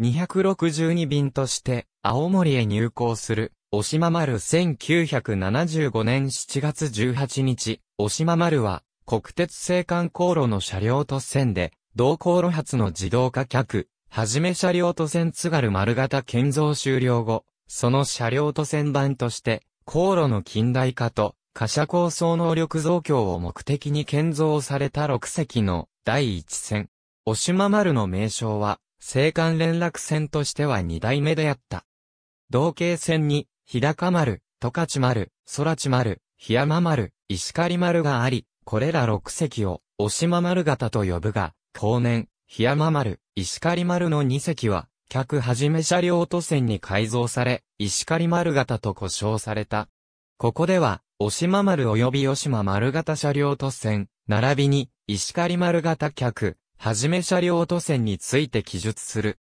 262便として、青森へ入港する、おしま丸1975年7月18日、おしま丸は、国鉄青函航路の車両と線で、同航路発の自動化客、はじめ車両と線津軽丸型建造終了後、その車両と線版として、航路の近代化と、貨車構想能力増強を目的に建造された6隻の第1線。おしま丸の名称は、青函連絡船としては二代目であった。同型船に、日高丸、十勝丸、空地丸、日山丸、石狩丸があり、これら六隻を、押島丸型と呼ぶが、後年、日山丸、石狩丸の二隻は、客はじめ車両都船に改造され、石狩丸型と呼称された。ここでは、押島丸及び押島丸型車両都船、並びに、石狩丸型客、はじめ車両都線について記述する。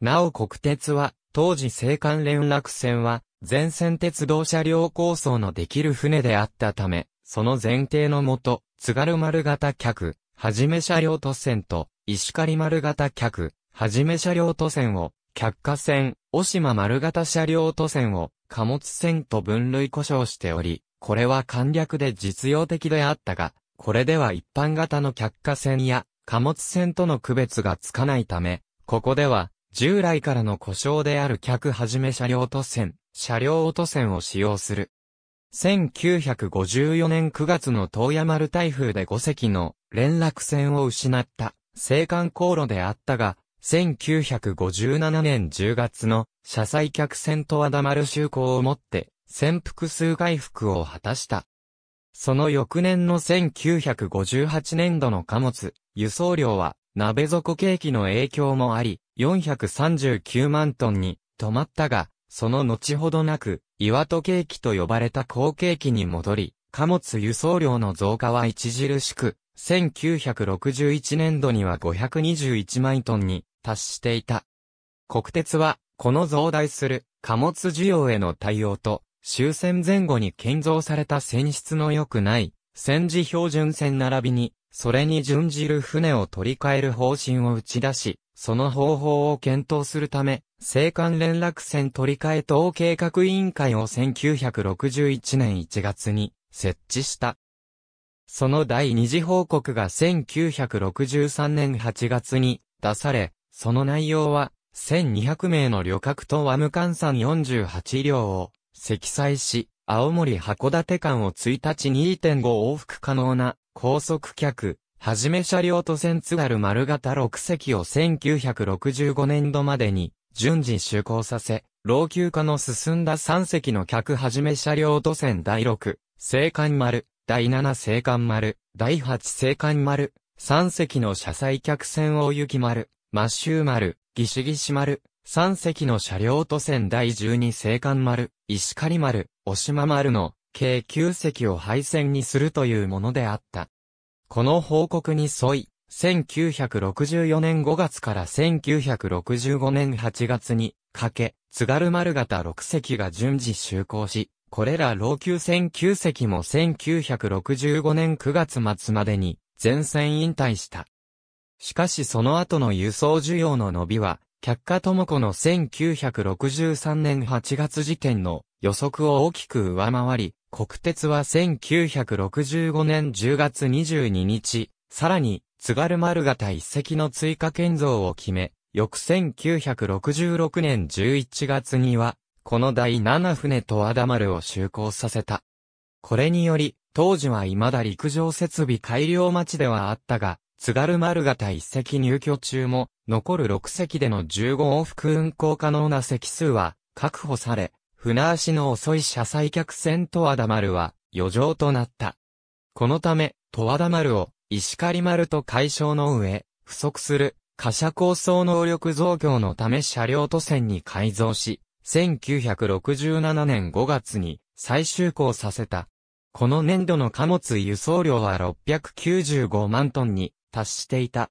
なお国鉄は、当時青函連絡船は、全線鉄道車両構想のできる船であったため、その前提のもと、津軽丸型客、はじめ車両都線と、石狩丸型客、はじめ車両都線を、客貨船、大島丸型車両都線を、貨物船と分類故障しており、これは簡略で実用的であったが、これでは一般型の客貨船や貨物船との区別がつかないため、ここでは、従来からの故障である客はじめ車両渡船、車両渡船を使用する。1954年9月の東山丸台風で5隻の連絡船を失った青函航路であったが、1957年10月の車載客船と和田丸就航をもって潜伏数回復を果たした。その翌年の1958年度の貨物、輸送量は、鍋底景気の影響もあり、439万トンに止まったが、その後ほどなく、岩戸景気と呼ばれた後景気に戻り、貨物輸送量の増加は著しく、1961年度には521万トンに達していた。国鉄は、この増大する貨物需要への対応と、終戦前後に建造された船室の良くない、戦時標準船並びに、それに準じる船を取り替える方針を打ち出し、その方法を検討するため、青函連絡船取り替え等計画委員会を1961年1月に設置した。その第二次報告が1963年8月に出され、その内容は1200名の旅客と和無換算48両を積載し、青森函館間を1日2.5往復可能な高速客、はじめ車両と線津軽丸型6隻を1965年度までに順次就航させ、老朽化の進んだ3隻の客はじめ車両と線第6、青函丸、第7青函丸、第8青函丸、3隻の車載客船大雪丸、マッシュ丸、ギシギシ丸、三隻の車両都船第十二青函丸、石狩丸、お島丸の計九隻を廃線にするというものであった。この報告に沿い、1964年5月から1965年8月にかけ、津軽丸型六隻が順次就航し、これら老朽船九隻も1965年9月末までに全線引退した。しかしその後の輸送需要の伸びは却下智子の1963年8月時点の予測を大きく上回り、国鉄は1965年10月22日、さらに、津軽丸型一隻の追加建造を決め、翌1966年11月には、この第7船と和田丸を就航させた。これにより、当時は未だ陸上設備改良待ちではあったが、津軽丸型一隻入居中も、残る6隻での15往復運航可能な隻数は確保され、船足の遅い車載客船と和田丸は余剰となった。このため、と和田丸を石狩丸と解消の上、不足する貨車構想能力増強のため車両都線に改造し、1967年5月に再就航させた。この年度の貨物輸送量は695万トンに達していた。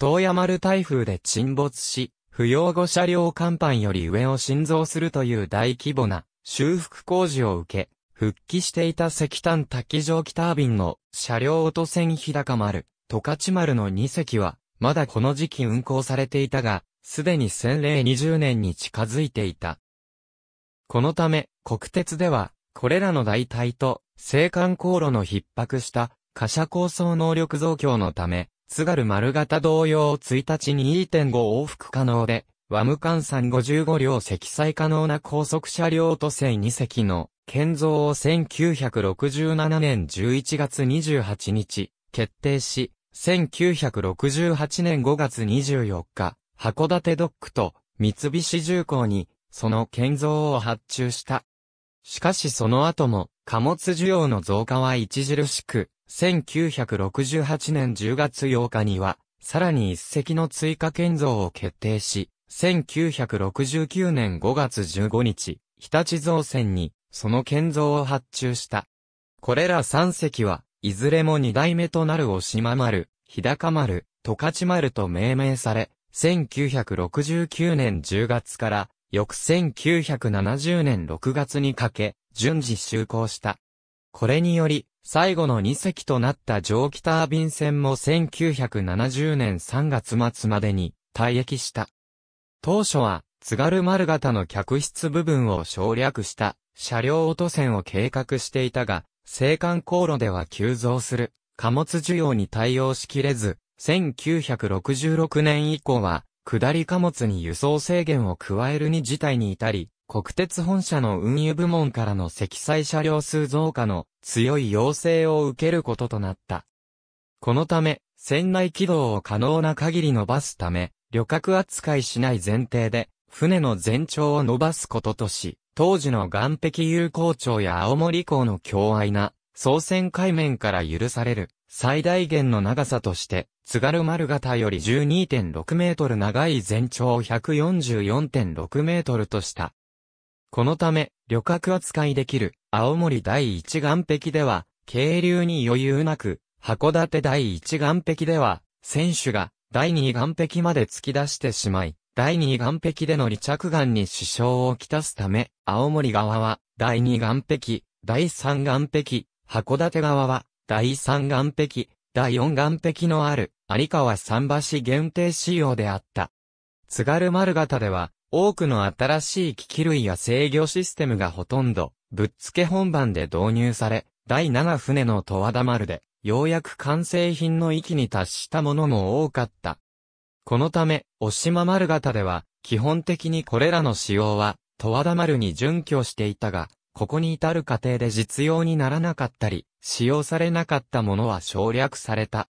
東山丸台風で沈没し、不要後車両甲板より上を新造するという大規模な修復工事を受け、復帰していた石炭滝蒸気タービンの車両音船日高丸、十勝丸の2隻は、まだこの時期運行されていたが、すでに洗礼20年に近づいていた。このため、国鉄では、これらの代替と、青函航路の逼迫した貨車構想能力増強のため、津軽丸型同様1日に2.5往復可能で、ワム換算55両積載可能な高速車両都線2隻の建造を1967年11月28日決定し、1968年5月24日、函館ドックと三菱重工にその建造を発注した。しかしその後も貨物需要の増加は著しく、1968年10月8日には、さらに一隻の追加建造を決定し、1969年5月15日、日立造船に、その建造を発注した。これら三隻は、いずれも二代目となる押島丸、日高丸、十勝丸と命名され、1969年10月から、翌1970年6月にかけ、順次就航した。これにより、最後の2隻となった蒸気タービン船も1970年3月末までに退役した。当初は津軽丸型の客室部分を省略した車両落と船を計画していたが、青函航路では急増する貨物需要に対応しきれず、1966年以降は下り貨物に輸送制限を加えるに事態に至り、国鉄本社の運輸部門からの積載車両数増加の強い要請を受けることとなった。このため、船内軌道を可能な限り伸ばすため、旅客扱いしない前提で、船の全長を伸ばすこととし、当時の岸壁有効町や青森港の強愛な、総船海面から許される最大限の長さとして、津軽丸型より12.6メートル長い全長144.6メートルとした。このため、旅客扱いできる青森第一岸壁では、渓流に余裕なく、函館第一岸壁では、選手が第二岸壁まで突き出してしまい、第二岸壁での離着岸に支障をきたすため、青森側は第二岸壁、第三岸壁、函館側は第三岸壁、第四岸壁のある有川桟橋限定仕様であった。津軽丸型では、多くの新しい機器類や制御システムがほとんど、ぶっつけ本番で導入され、第7船の十和田丸で、ようやく完成品の域に達したものも多かった。このため、し島丸型では、基本的にこれらの仕様は、十和田丸に準拠していたが、ここに至る過程で実用にならなかったり、使用されなかったものは省略された。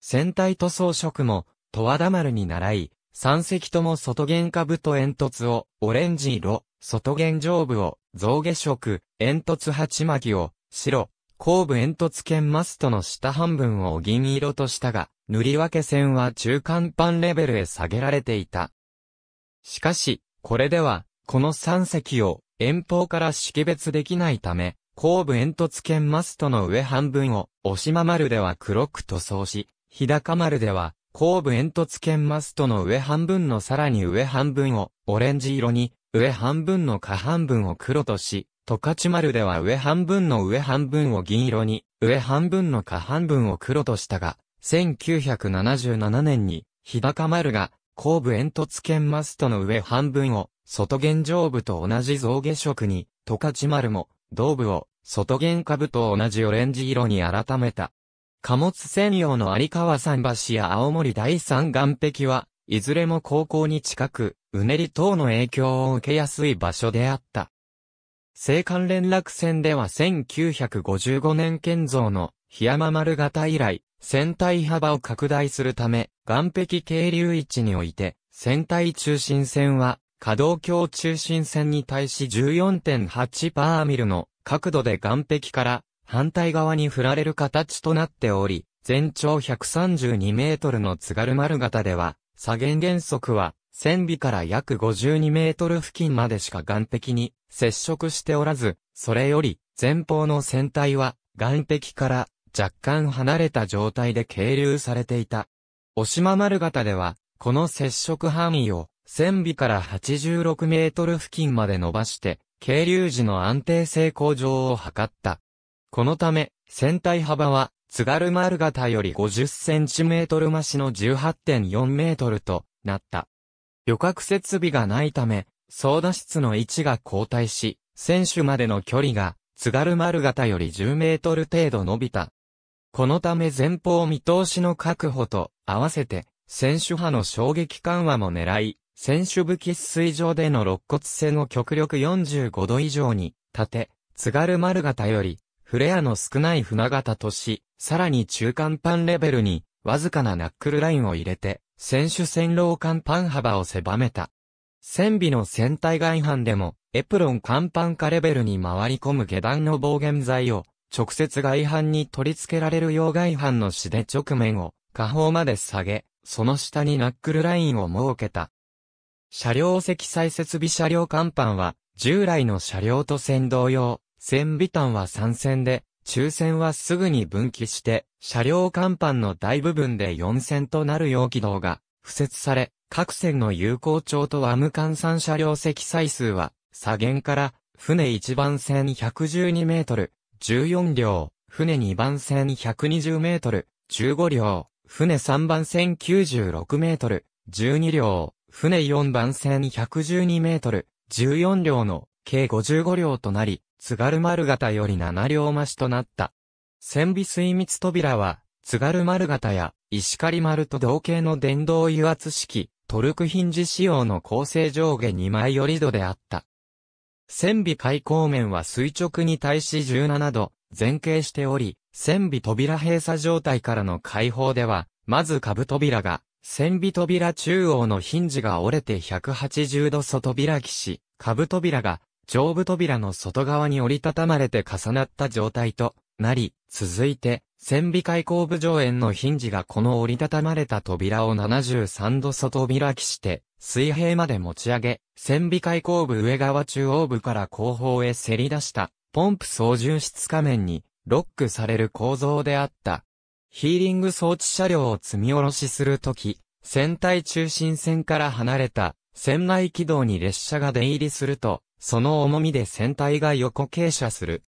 船体塗装色も、十和田丸に習い、三隻とも外弦下部と煙突を、オレンジ色、外弦上部を、象下色、煙突鉢巻を、白、後部煙突剣マストの下半分を銀色としたが、塗り分け線は中間パンレベルへ下げられていた。しかし、これでは、この三隻を、遠方から識別できないため、後部煙突剣マストの上半分を、押ま丸では黒く塗装し、日高丸では後部煙突剣マストの上半分のさらに上半分をオレンジ色に、上半分の下半分を黒とし、トチマ丸では上半分の上半分を銀色に、上半分の下半分を黒としたが、1977年に、日高丸が、後部煙突剣マストの上半分を、外弦上部と同じ象下色に、トチマ丸も、胴部を、外弦下部と同じオレンジ色に改めた。貨物専用の有川桟橋や青森第三岸壁は、いずれも高校に近く、うねり等の影響を受けやすい場所であった。青函連絡船では1955年建造の檜山丸型以来、船体幅を拡大するため、岸壁渓流置において、船体中心線は、可動橋中心線に対し14.8パーミルの角度で岸壁から反対側に振られる形となっており、全長132メートルの津軽丸型では、左舷原則は、船尾から約52メートル付近までしか岸壁に接触しておらず、それより前方の船体は岸壁から若干離れた状態で係留されていた。押島丸型では、この接触範囲を船尾から86メートル付近まで伸ばして、係留時の安定性向上を図った。このため、船体幅は、津軽丸型より 50cm 増しの18.4メートルとなった。旅客設備がないため、操舵室の位置が後退し、船首までの距離が、津軽丸型より10メートル程度伸びた。このため前方見通しの確保と、合わせて、船首波の衝撃緩和も狙い、船首武器水上での肋骨線を極力45度以上に立て、津軽丸型よりフレアの少ない船型とし、さらに中間パンレベルに、わずかなナックルラインを入れて、船首線路甲板幅を狭めた。船尾の船体外反でも、エプロン甲板下レベルに回り込む下段の防減剤を、直接外反に取り付けられる用外反の死で直面を、下方まで下げ、その下にナックルラインを設けた。車両積載設備車両甲板は、従来の車両と線同様、戦尾端は3線で、抽線はすぐに分岐して、車両甲板の大部分で4線となる容器道が、付設され、各線の有効帳とアム換算車両積載数は、左舷から、船1番線112メートル、14両、船2番線120メートル、15両、船3番線96メートル、12両、船4番線112メートル、14両の計55両となり、津軽丸型より7両増しとなった。船尾水密扉は、津軽丸型や石狩丸と同型の電動油圧式、トルクヒンジ仕様の構成上下2枚寄り度であった。船尾開口面は垂直に対し17度、前傾しており、船尾扉閉鎖状態からの解放では、まず株扉が、船尾扉中央のヒンジが折れて180度外開きし、株扉が上部扉の外側に折りたたまれて重なった状態となり、続いて、線尾開口部上縁のヒンジがこの折りたたまれた扉を73度外開きして、水平まで持ち上げ、線尾開口部上側中央部から後方へせり出した、ポンプ操縦室仮面に、ロックされる構造であった。ヒーリング装置車両を積み下ろしするとき、船体中心線から離れた、船内軌道に列車が出入りすると、その重みで船体が横傾斜する。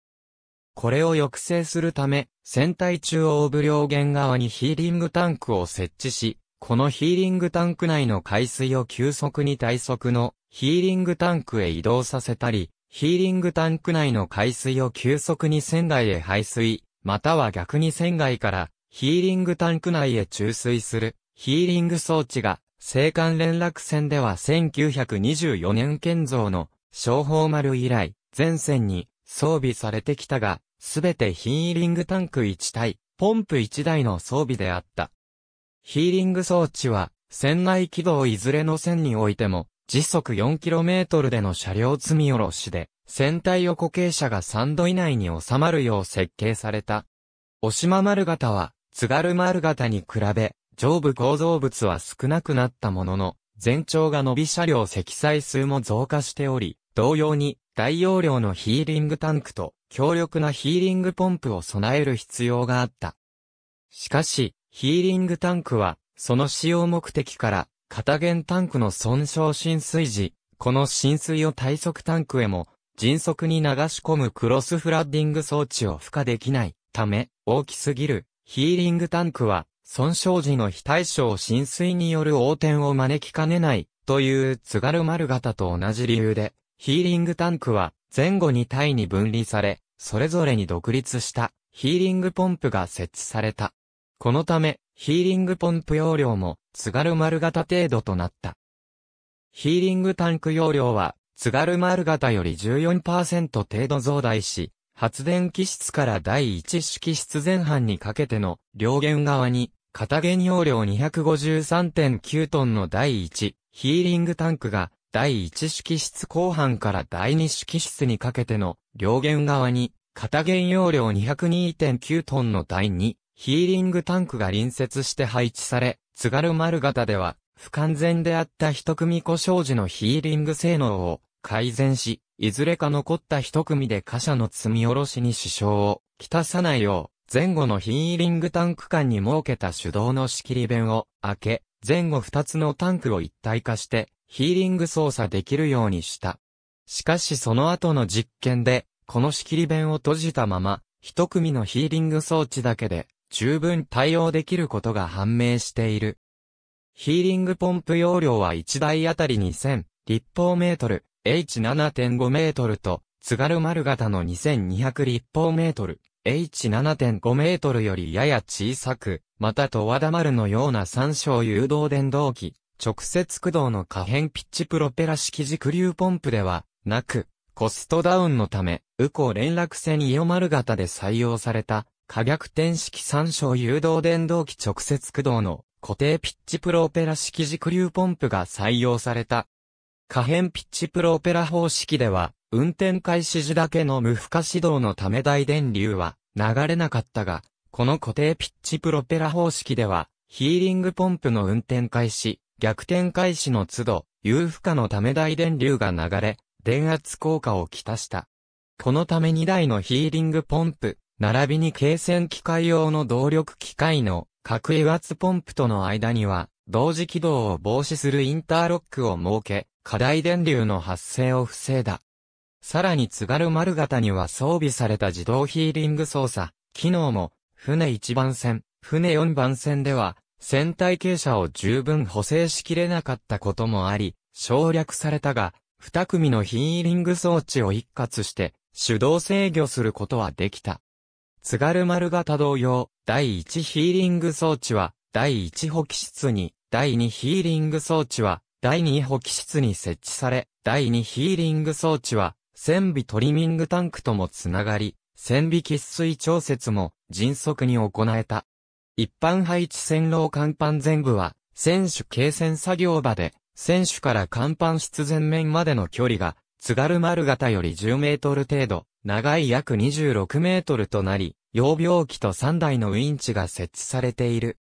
これを抑制するため、船体中央部両舷側にヒーリングタンクを設置し、このヒーリングタンク内の海水を急速に体速のヒーリングタンクへ移動させたり、ヒーリングタンク内の海水を急速に船外へ排水、または逆に船外からヒーリングタンク内へ注水するヒーリング装置が、青函連絡船では1924年建造の消防丸以来、全線に装備されてきたが、すべてヒーリングタンク1体、ポンプ1台の装備であった。ヒーリング装置は、船内軌道いずれの線においても、時速 4km での車両積み下ろしで、船体を固形車が3度以内に収まるよう設計された。し島丸型は、津軽丸型に比べ、上部構造物は少なくなったものの、全長が伸び車両積載数も増加しており、同様に大容量のヒーリングタンクと強力なヒーリングポンプを備える必要があった。しかし、ヒーリングタンクは、その使用目的から、片弦タンクの損傷浸水時、この浸水を対側タンクへも、迅速に流し込むクロスフラッディング装置を付加できないため、大きすぎるヒーリングタンクは、損傷時の非対称浸水による横転を招きかねないという津軽丸型と同じ理由で、ヒーリングタンクは前後に体に分離され、それぞれに独立したヒーリングポンプが設置された。このため、ヒーリングポンプ容量も津軽丸型程度となった。ヒーリングタンク容量は津軽丸型より14%程度増大し、発電機室から第一式室前半にかけての両弦側に、片弦容量253.9トンの第一ヒーリングタンクが第一式室後半から第二式室にかけての両弦側に、片弦容量202.9トンの第2ヒーリングタンクが隣接して配置され、津軽丸型では、不完全であった一組故障時のヒーリング性能を改善し、いずれか残った一組で貨車の積み下ろしに支障をきたさないよう、前後のヒーリングタンク間に設けた手動の仕切り弁を開け、前後二つのタンクを一体化して、ヒーリング操作できるようにした。しかしその後の実験で、この仕切り弁を閉じたまま、一組のヒーリング装置だけで十分対応できることが判明している。ヒーリングポンプ容量は1台あたり2000立方メートル、H7.5 メートルと、津軽丸型の2200立方メートル、H7.5 メートルよりやや小さく、またと和田丸のような三章誘導電動機、直接駆動の可変ピッチプロペラ式軸流ポンプではなく、コストダウンのため、ウコ連絡船イオマル型で採用された、可逆転式参照誘導電動機直接駆動の固定ピッチプロペラ式軸流ポンプが採用された。可変ピッチプロペラ方式では、運転開始時だけの無負荷指導のため大電流は流れなかったが、この固定ピッチプロペラ方式では、ヒーリングポンプの運転開始、逆転開始の都度、有負荷のため大電流が流れ、電圧効果をきたした。このため2台のヒーリングポンプ、並びに軽線機械用の動力機械の各油圧ポンプとの間には、同時起動を防止するインターロックを設け、過大電流の発生を防いだ。さらに津軽丸型には装備された自動ヒーリング操作、機能も、船1番線、船4番線では、船体傾斜を十分補正しきれなかったこともあり、省略されたが、二組のヒーリング装置を一括して手動制御することはできた。津軽丸型同様、第一ヒーリング装置は第一補機室に、第二ヒーリング装置は第二補機室に設置され、第二ヒーリング装置は船尾トリミングタンクともつながり、船尾喫水調節も迅速に行えた。一般配置線路甲板全部は、選手形線作業場で、選手から甲板室前面までの距離が、津軽丸型より10メートル程度、長い約26メートルとなり、用病機と3台のウィンチが設置されている。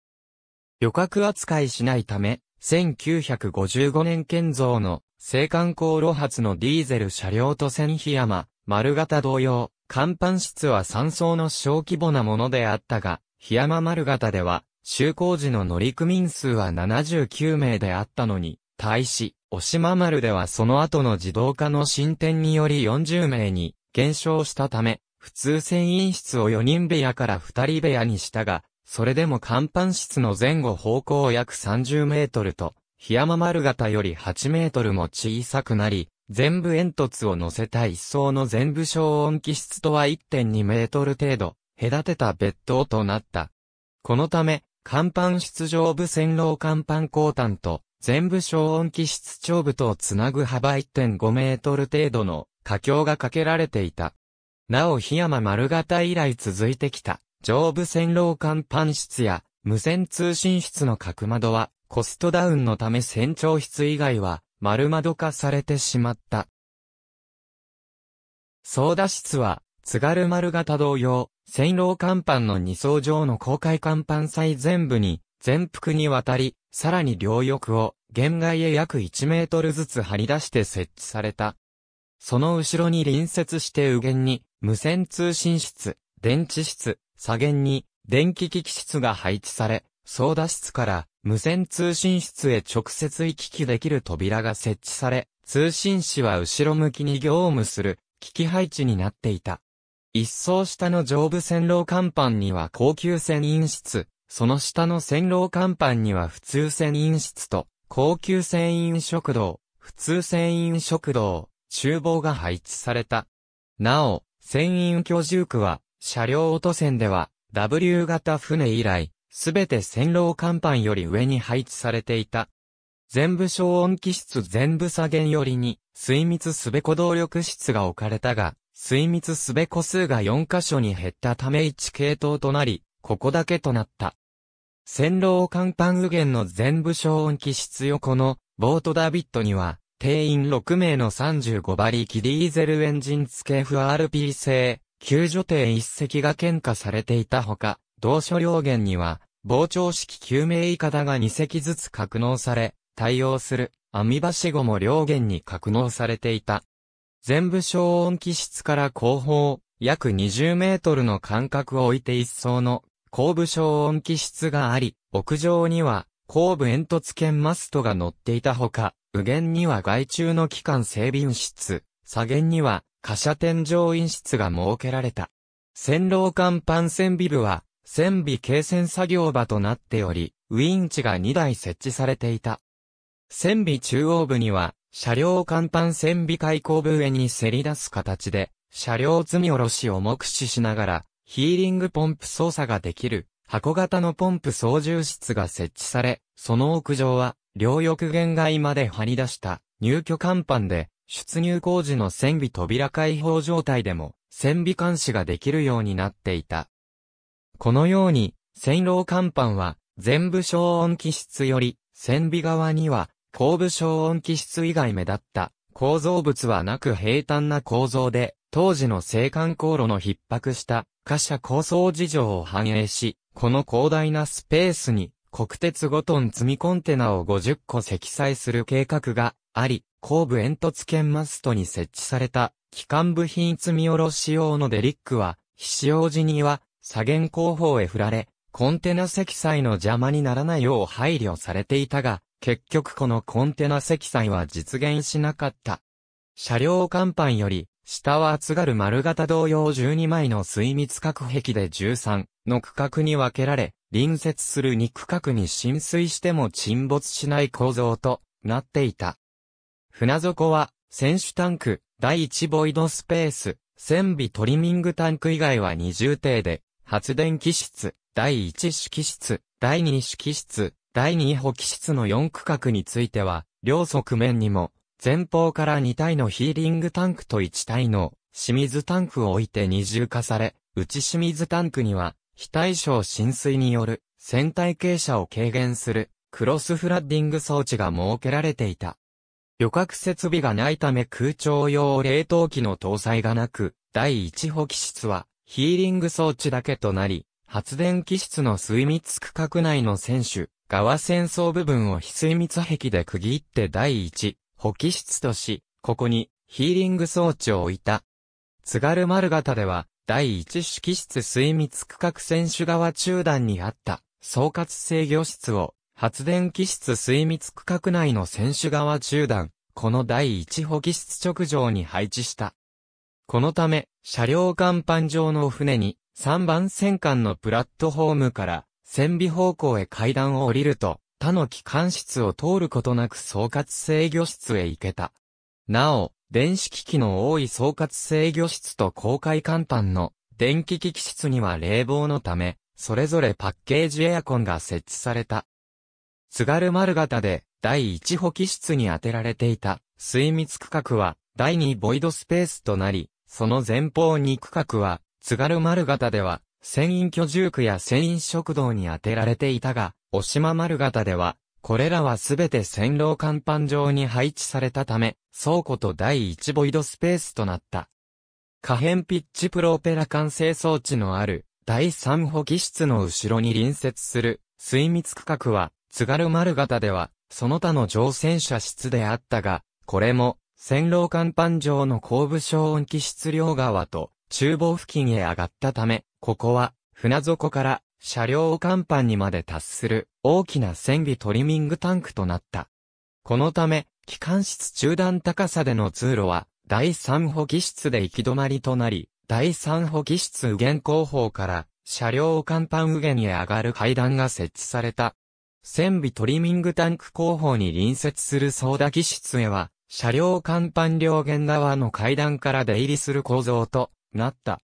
旅客扱いしないため、1955年建造の青函航路発のディーゼル車両と千比山、丸型同様、甲板室は3層の小規模なものであったが、檜山丸型では、就航時の乗組員数は79名であったのに、対し、押島丸ではその後の自動化の進展により40名に減少したため、普通船員室を4人部屋から2人部屋にしたが、それでも甲板室の前後方向約30メートルと、檜山丸型より8メートルも小さくなり、全部煙突を乗せた一層の全部消音機室とは1.2メートル程度隔てた別当となった。このため、甲板出場部線路甲板交端と、全部消音機室長部とをつなぐ幅1.5メートル程度の架橋がかけられていた。なお檜山丸型以来続いてきた、上部線路甲板室や、無線通信室の角窓は、コストダウンのため船長室以外は、丸窓化されてしまった。操舵室は、津軽丸型同様、線路甲板の2層上の公開甲板祭全部に、全幅にわたり、さらに両翼を、限界へ約1メートルずつ張り出して設置された。その後ろに隣接して右舷に、無線通信室、電池室、左舷に、電気機器室が配置され、操舵室から無線通信室へ直接行き来できる扉が設置され、通信士は後ろ向きに業務する、機器配置になっていた。一層下の上部線路甲板には高級船員室、その下の線路甲板には普通船員室と、高級船員食堂、普通船員食堂、厨房が配置された。なお、船員居住区は、車両 a 線船では、W 型船以来、すべて線路甲板より上に配置されていた。全部消音機室全部左舷よりに、水密すべこ動力室が置かれたが、水密すべ個数が4箇所に減ったため1系統となり、ここだけとなった。線路を甲板右舷の全部消音機室横のボートダビットには、定員6名の35馬力ディーゼルエンジン付け FRP 製、救助艇1隻が検価されていたほか、同所両限には、膨張式救命いかだが2隻ずつ格納され、対応する網橋後も両舷に格納されていた。全部消音器室から後方、約20メートルの間隔を置いて一層の後部消音器室があり、屋上には後部煙突兼マストが乗っていたほか、右舷には外中の機関整備室、左舷には貨車天井員室が設けられた。線路間パ線ビ部は、線尾形線作業場となっており、ウィンチが2台設置されていた。線尾中央部には、車両甲板船尾開口部上にせり出す形で、車両積み下ろしを目視しながら、ヒーリングポンプ操作ができる、箱型のポンプ操縦室が設置され、その屋上は、両翼限界まで張り出した入居甲板で、出入工事の船尾扉開放状態でも、船尾監視ができるようになっていた。このように、線路甲板は、全部消音機室より、船尾側には、後部消音機室以外目立った構造物はなく平坦な構造で、当時の青函航路の逼迫した貨車構想事情を反映し、この広大なスペースに国鉄5トン積みコンテナを50個積載する計画があり、後部煙突圏マストに設置された機関部品積み下ろし用のデリックは、非使用時には左舷後方へ振られ、コンテナ積載の邪魔にならないよう配慮されていたが、結局このコンテナ積載は実現しなかった。車両甲板より、下は厚がる丸型同様12枚の水密隔壁で13の区画に分けられ、隣接する2区画に浸水しても沈没しない構造となっていた。船底は、選手タンク、第1ボイドスペース、船尾トリミングタンク以外は二重艇で、発電機室、第1式室、第2式室、第2補機室の4区画については、両側面にも、前方から2体のヒーリングタンクと1体の清水タンクを置いて二重化され、内清水タンクには、非対称浸水による船体傾斜を軽減するクロスフラッディング装置が設けられていた。旅客設備がないため空調用冷凍機の搭載がなく、第1補機室はヒーリング装置だけとなり、発電機室の水密区画内の選手、側戦争部分を非水密壁で区切って第一、補機室とし、ここにヒーリング装置を置いた。津軽丸型では、第一機室水密区画選手側中段にあった総括制御室を、発電機室水密区画内の選手側中段、この第一補機室直上に配置した。このため、車両甲板上の船に、3番戦艦のプラットフォームから、船尾方向へ階段を降りると、他の機関室を通ることなく総括制御室へ行けた。なお、電子機器の多い総括制御室と公開甲板の電気機器室には冷房のため、それぞれパッケージエアコンが設置された。津軽丸型で第1補機室に当てられていた水密区画は第2ボイドスペースとなり、その前方2区画は津軽丸型では、船員居住区や船員食堂に充てられていたが、お島丸型では、これらはすべて線路甲板上に配置されたため、倉庫と第一ボイドスペースとなった。可変ピッチプロペラ完成装置のある、第三補機室の後ろに隣接する、水密区画は、津軽丸型では、その他の乗船者室であったが、これも、線路甲板上の後部消音機質両側と、厨房付近へ上がったため、ここは、船底から車両を甲板にまで達する大きな船尾トリミングタンクとなった。このため、機関室中段高さでの通路は、第三補機室で行き止まりとなり、第三補機室右舷後方から、車両を甲板右舷へ上がる階段が設置された。船尾トリミングタンク後方に隣接する操舵機室へは、車両甲板両舷側の階段から出入りする構造となった。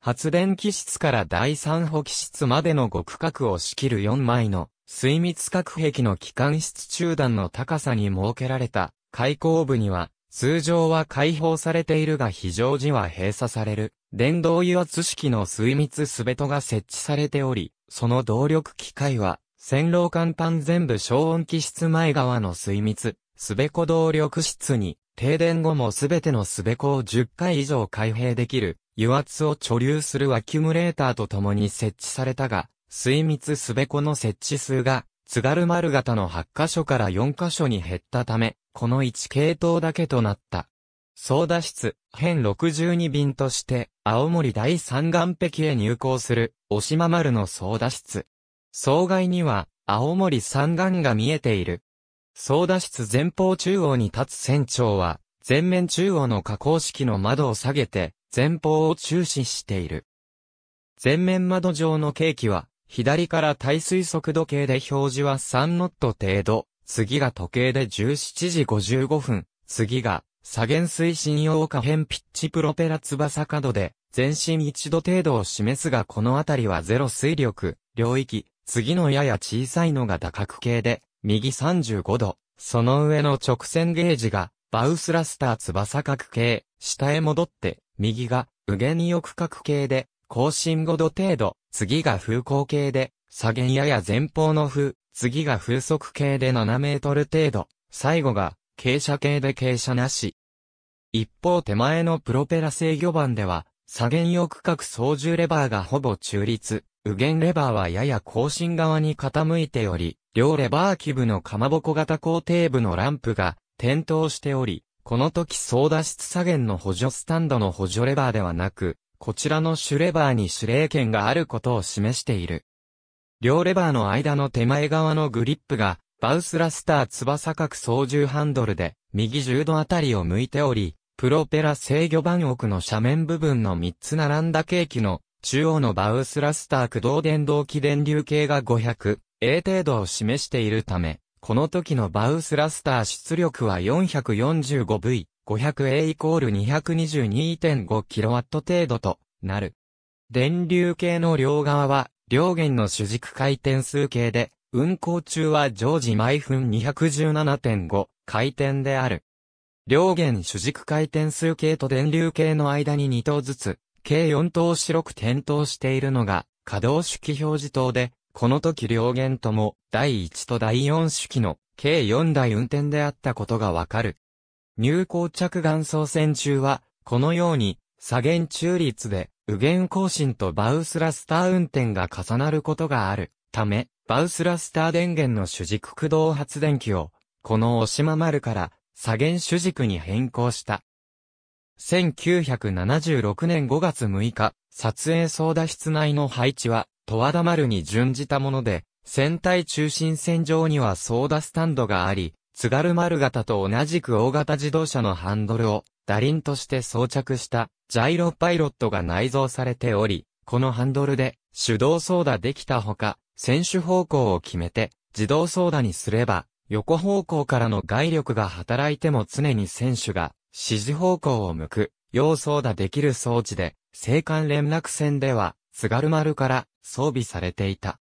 発電機室から第三補気質までの極核を仕切る4枚の水密核壁の機関室中段の高さに設けられた開口部には通常は開放されているが非常時は閉鎖される電動油圧式の水密すべとが設置されており、その動力機械は線路間単。全部消音機室前側の水密すべこ動力室に、停電後もすべてのすべこを10回以上開閉できる、油圧を貯留するアキュムレーターと共に設置されたが、水密すべこの設置数が、津軽丸型の8箇所から4箇所に減ったため、この1系統だけとなった。操舵室、編62便として、青森第三岸壁へ入港する、し島丸の操舵室。総外には、青森三岸が見えている。操舵室前方中央に立つ船長は、前面中央の加工式の窓を下げて、前方を注視している。前面窓上の計器は、左から耐水速度計で表示は3ノット程度、次が時計で17時55分、次が、左舷推進用可変ピッチプロペラ翼角で、前進1度程度を示すがこの辺りはゼロ水力、領域、次のやや小さいのが打角系で、右35度、その上の直線ゲージが、バウスラスター翼角形、下へ戻って、右が、右下に翼角形で、更新5度程度、次が風向形で、左舷やや前方の風、次が風速形で7メートル程度、最後が、傾斜形で傾斜なし。一方手前のプロペラ制御盤では、左舷翼角操縦レバーがほぼ中立、右舷レバーはやや後進側に傾いており、両レバー基部のかまぼこ型工程部のランプが点灯しており、この時操舵室左舷の補助スタンドの補助レバーではなく、こちらの主レバーに指令権があることを示している。両レバーの間の手前側のグリップが、バウスラスター翼角操縦ハンドルで、右10度あたりを向いており、プロペラ制御板奥の斜面部分の3つ並んだケーキの中央のバウスラスター駆動電動機電流計が500、A 程度を示しているため、この時のバウスラスター出力は 445V、500A イコール 222.5kW 程度となる。電流計の両側は、両弦の主軸回転数計で、運行中は常時毎分217.5回転である。両弦主軸回転数計と電流計の間に2等ずつ、計4灯白く点灯しているのが、可動式表示灯で、この時両元とも第1と第4式の計4台運転であったことがわかる。入港着眼操船中は、このように、左弦中立で、右弦更新とバウスラスター運転が重なることがあるため、バウスラスター電源の主軸駆動発電機を、この押島丸から左弦主軸に変更した。1976年5月6日、撮影操舵室内の配置は、十和田丸に準じたもので、船体中心線上にはソーダスタンドがあり、津軽丸型と同じく大型自動車のハンドルを、打輪として装着した、ジャイロパイロットが内蔵されており、このハンドルで、手動操舵できたほか、選手方向を決めて、自動操舵にすれば、横方向からの外力が働いても常に選手が、指示方向を向く、要操舵できる装置で、青函連絡船では、津軽丸から装備されていた。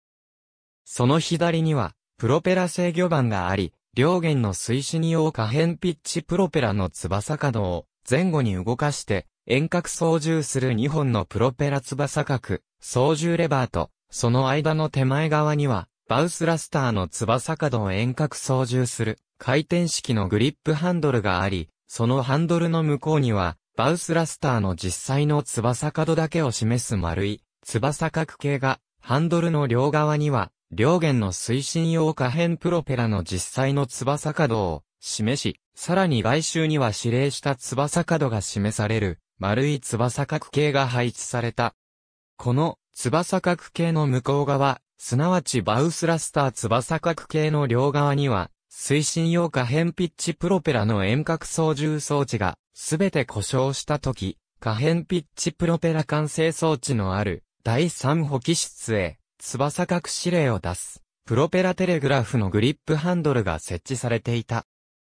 その左には、プロペラ制御盤があり、両舷の水死に用可変ピッチプロペラの翼角を前後に動かして遠隔操縦する2本のプロペラ翼角、操縦レバーと、その間の手前側には、バウスラスターの翼角を遠隔操縦する回転式のグリップハンドルがあり、そのハンドルの向こうには、バウスラスターの実際の翼角だけを示す丸い翼角形が、ハンドルの両側には、両弦の推進用可変プロペラの実際の翼角を示し、さらに外周には指令した翼角が示される、丸い翼角形が配置された。この翼角形の向こう側、すなわちバウスラスター翼角形の両側には、推進用可変ピッチプロペラの遠隔操縦装置が、すべて故障したとき、可変ピッチプロペラ完成装置のある、第3補機室へ、翼隠し令を出す、プロペラテレグラフのグリップハンドルが設置されていた。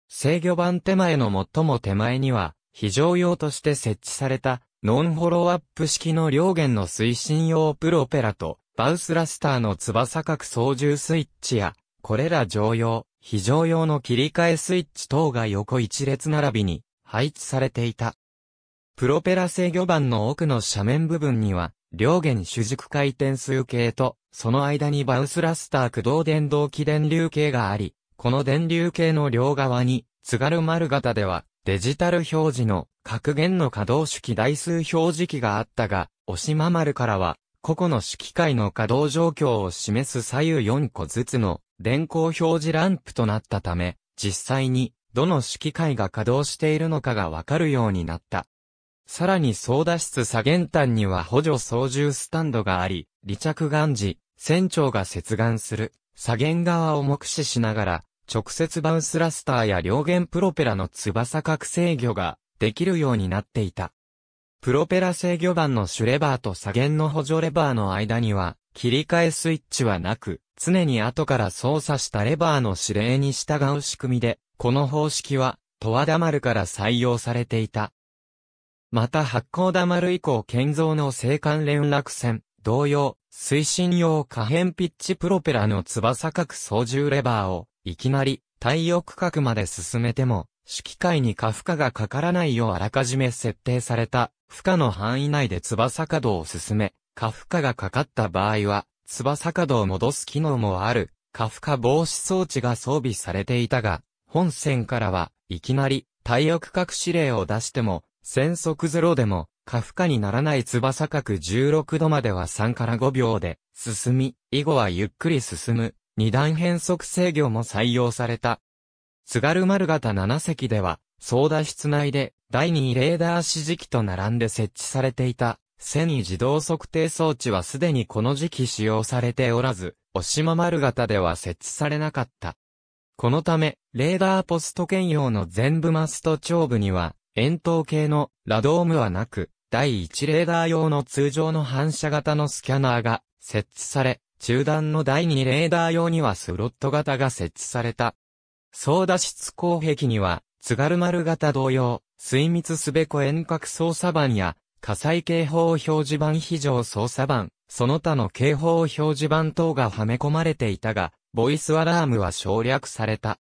制御盤手前の最も手前には、非常用として設置された、ノンフォローアップ式の両弦の推進用プロペラと、バウスラスターの翼角操縦スイッチや、これら常用、非常用の切り替えスイッチ等が横一列並びに配置されていた。プロペラ制御盤の奥の斜面部分には、両弦主軸回転数系と、その間にバウスラスター駆動電動機電流系があり、この電流系の両側に、津軽丸型では、デジタル表示の格弦の可動式台数表示器があったが、押島丸からは、個々の式回の稼働状況を示す左右4個ずつの電光表示ランプとなったため、実際にどの式回が稼働しているのかがわかるようになった。さらに操舵室左舷端には補助操縦スタンドがあり、離着岸時、船長が接岸する左舷側を目視しながら、直接バウスラスターや両舷プロペラの翼角制御ができるようになっていた。プロペラ制御盤のシュレバーと左舷の補助レバーの間には、切り替えスイッチはなく、常に後から操作したレバーの指令に従う仕組みで、この方式は、十和田丸から採用されていた。また発光玉丸以降建造の青函連絡船、同様、推進用可変ピッチプロペラの翼角操縦レバーを、いきなり、太陽区画まで進めても、指揮界に過負荷がかからないようあらかじめ設定された、負荷の範囲内で翼角を進め、過負荷がかかった場合は、翼角を戻す機能もある、過負荷防止装置が装備されていたが、本線からは、いきなり、太翼核指令を出しても、戦速0でも、過負荷にならない翼角16度までは3から5秒で進み、以後はゆっくり進む、二段変速制御も採用された。津軽丸型7隻では、操舵室内で第2レーダー指示機と並んで設置されていた、繊位自動測定装置はすでにこの時期使用されておらず、押島丸型では設置されなかった。このため、レーダーポスト兼用の全部マスト長部には、円筒形のラドームはなく、第1レーダー用の通常の反射型のスキャナーが設置され、中段の第2レーダー用にはスロット型が設置された。操舵室後壁には、津軽丸型同様、水密すべこ遠隔操作板や、火災警報表示板非常操作板、その他の警報表示板等がはめ込まれていたが、ボイスアラームは省略された。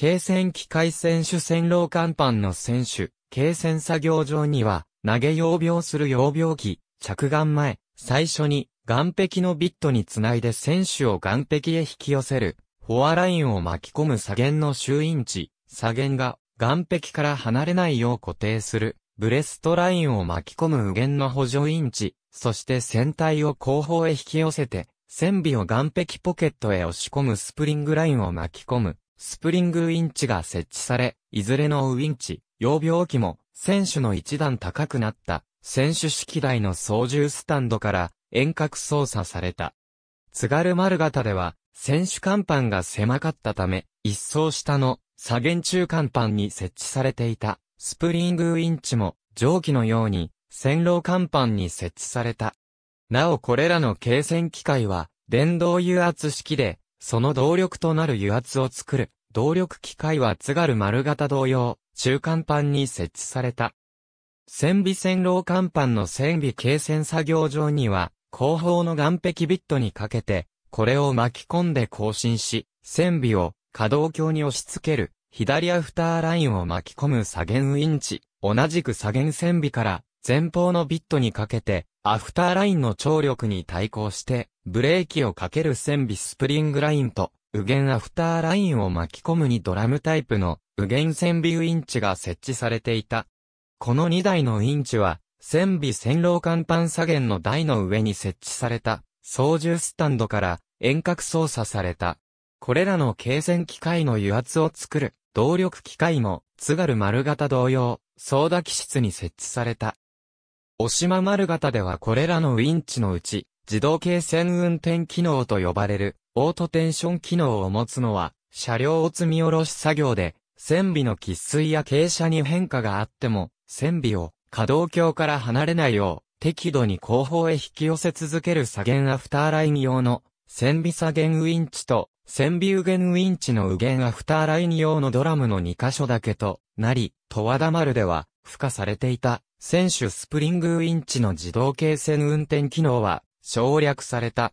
軽戦機械選手線路甲板の選手、軽戦作業場には、投げ用病する用病機、着岸前、最初に、岸壁のビットにつないで選手を岸壁へ引き寄せる、フォアラインを巻き込む左舷の周囲値、左舷が、岸壁から離れないよう固定する、ブレストラインを巻き込む右舷の補助インチ、そして船体を後方へ引き寄せて、船尾を岸壁ポケットへ押し込むスプリングラインを巻き込む、スプリングウィンチが設置され、いずれのウィンチ、要病機も、選手の一段高くなった、選手式台の操縦スタンドから、遠隔操作された。津軽丸型では、選手甲板が狭かったため、一層下の左舷中甲板に設置されていた、スプリングウィンチも、蒸気のように、線路甲板に設置された。なおこれらの軽線機械は、電動油圧式で、その動力となる油圧を作る、動力機械は津軽丸型同様、中間板に設置された。線尾線路甲板の線尾形線作業場には、後方の岸壁ビットにかけて、これを巻き込んで更新し、線尾を可動橋に押し付ける、左アフターラインを巻き込む左舷ウインチ、同じく左舷線尾から前方のビットにかけて、アフターラインの張力に対抗して、ブレーキをかける線尾スプリングラインと、右弦アフターラインを巻き込むにドラムタイプの右弦線尾ウインチが設置されていた。この2台のウインチは、線尾線路甲板左舷の台の上に設置された操縦スタンドから遠隔操作された。これらの軽線機械の油圧を作る動力機械も津軽丸型同様、操舵機室に設置された。し島丸型ではこれらのウィンチのうち、自動系線運転機能と呼ばれる、オートテンション機能を持つのは、車両を積み下ろし作業で、線尾の喫水や傾斜に変化があっても、線尾を可動橋から離れないよう、適度に後方へ引き寄せ続ける左舷アフターライン用の、線尾左舷ウィンチと、線尾右舷ウィンチの右舷アフターライン用のドラムの2箇所だけとなり、戸和田丸では、付加されていた選手スプリングウインチの自動軽線運転機能は省略された。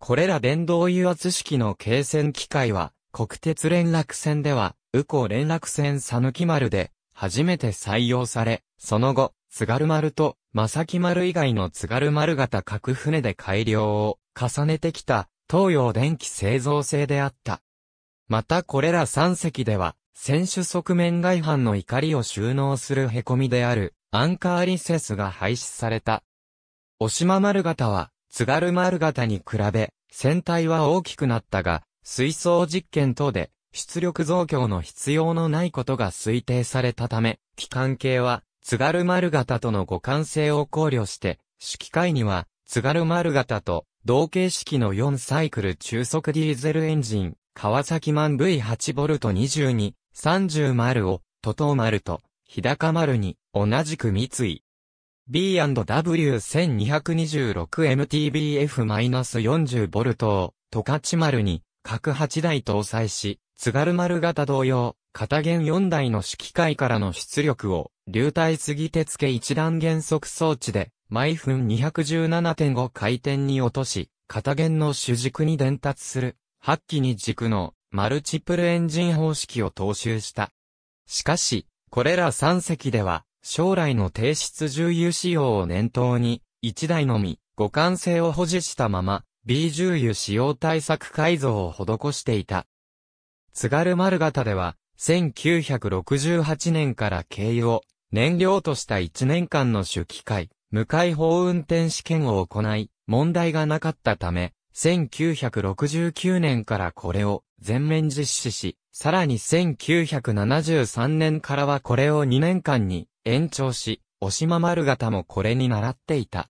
これら電動油圧式の軽線機械は、国鉄連絡船では、ウコ連絡船さぬき丸で、初めて採用され、その後、津軽丸と、正木丸以外の津軽丸型各船で改良を重ねてきた、東洋電気製造製であった。またこれら3隻では、選手側面外反の怒りを収納する凹みである、アンカーリセスが廃止された。オシマ丸型は、津軽丸型に比べ、船体は大きくなったが、水槽実験等で、出力増強の必要のないことが推定されたため、機関系は、津軽丸型との互換性を考慮して、揮会には、津軽丸型と、同形式の4サイクル中速ディーゼルエンジン、川崎マン V8V22、30丸を、トトー丸と、日高丸に、同じく三井。B&W1226MTBF-40V を、トカチ丸に、各8台搭載し、津軽丸型同様、片弦4台の指揮会からの出力を、流体ぎ手付一段減速装置で、毎分217.5回転に落とし、片弦の主軸に伝達する、8機に軸の、マルチプルエンジン方式を踏襲した。しかし、これら3隻では、将来の低質重油使用を念頭に、1台のみ、互換性を保持したまま、B 重油使用対策改造を施していた。津軽丸型では、1968年から軽油を燃料とした1年間の主機械、無解放運転試験を行い、問題がなかったため、1969年からこれを全面実施し、さらに1973年からはこれを2年間に延長し、押ま丸型もこれに習っていた。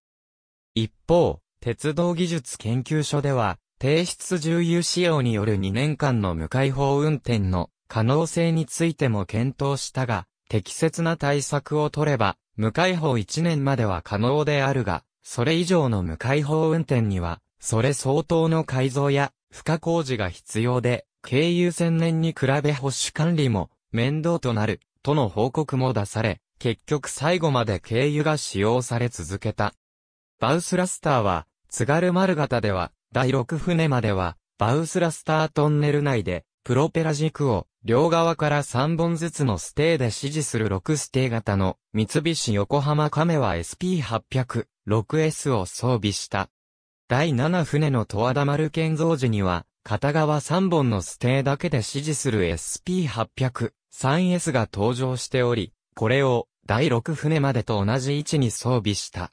一方、鉄道技術研究所では、低質重油使用による2年間の無開放運転の可能性についても検討したが、適切な対策を取れば、無開放1年までは可能であるが、それ以上の無開放運転には、それ相当の改造や不可工事が必要で、経由1000年に比べ保守管理も面倒となる、との報告も出され、結局最後まで経由が使用され続けた。バウスラスターは、津軽丸型では、第6船までは、バウスラスタートンネル内で、プロペラ軸を両側から3本ずつのステーで支持する6ステー型の三菱横浜カメは SP800、6S を装備した。第7船の十和田丸建造時には、片側3本のステーだけで支持する SP800、3S が登場しており、これを第6船までと同じ位置に装備した。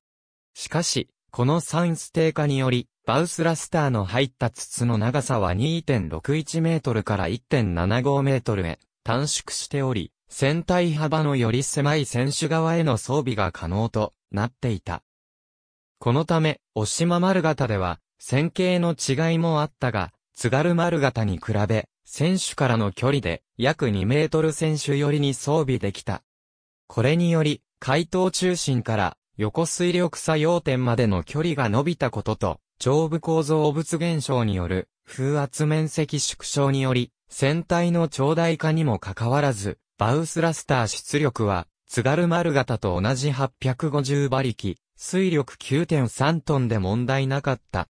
しかし、この3ステー化により、バウスラスターの入った筒の長さは2.61メートルから1.75メートルへ短縮しており、船体幅のより狭い船首側への装備が可能となっていた。このため、押島丸型では、線形の違いもあったが、津軽丸型に比べ、選手からの距離で約2メートル選手寄りに装備できた。これにより、回答中心から横水力作用点までの距離が伸びたことと、上部構造物現象による風圧面積縮小により、船体の長大化にもかかわらず、バウスラスター出力は、津軽丸型と同じ850馬力、水力9.3トンで問題なかった。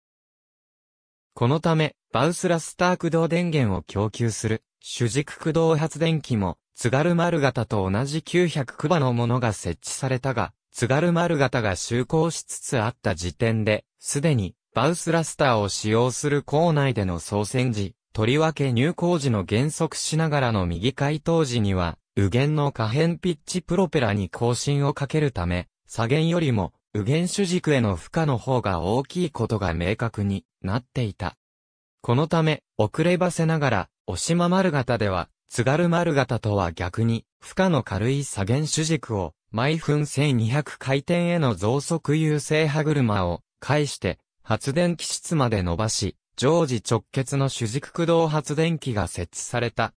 このため、バウスラスター駆動電源を供給する、主軸駆動発電機も、津軽丸型と同じ900区場のものが設置されたが、津軽丸型が就航しつつあった時点で、すでに、バウスラスターを使用する校内での操船時、とりわけ入港時の減速しながらの右回答時には、右舷の可変ピッチプロペラに更新をかけるため、左舷よりも右原主軸への負荷の方が大きいことが明確になっていた。このため、遅ればせながら、押島丸型では、津軽丸型とは逆に、負荷の軽い左舷主軸を、毎分1200回転への増速優勢歯車を、介して、発電機室まで伸ばし、常時直結の主軸駆動発電機が設置された。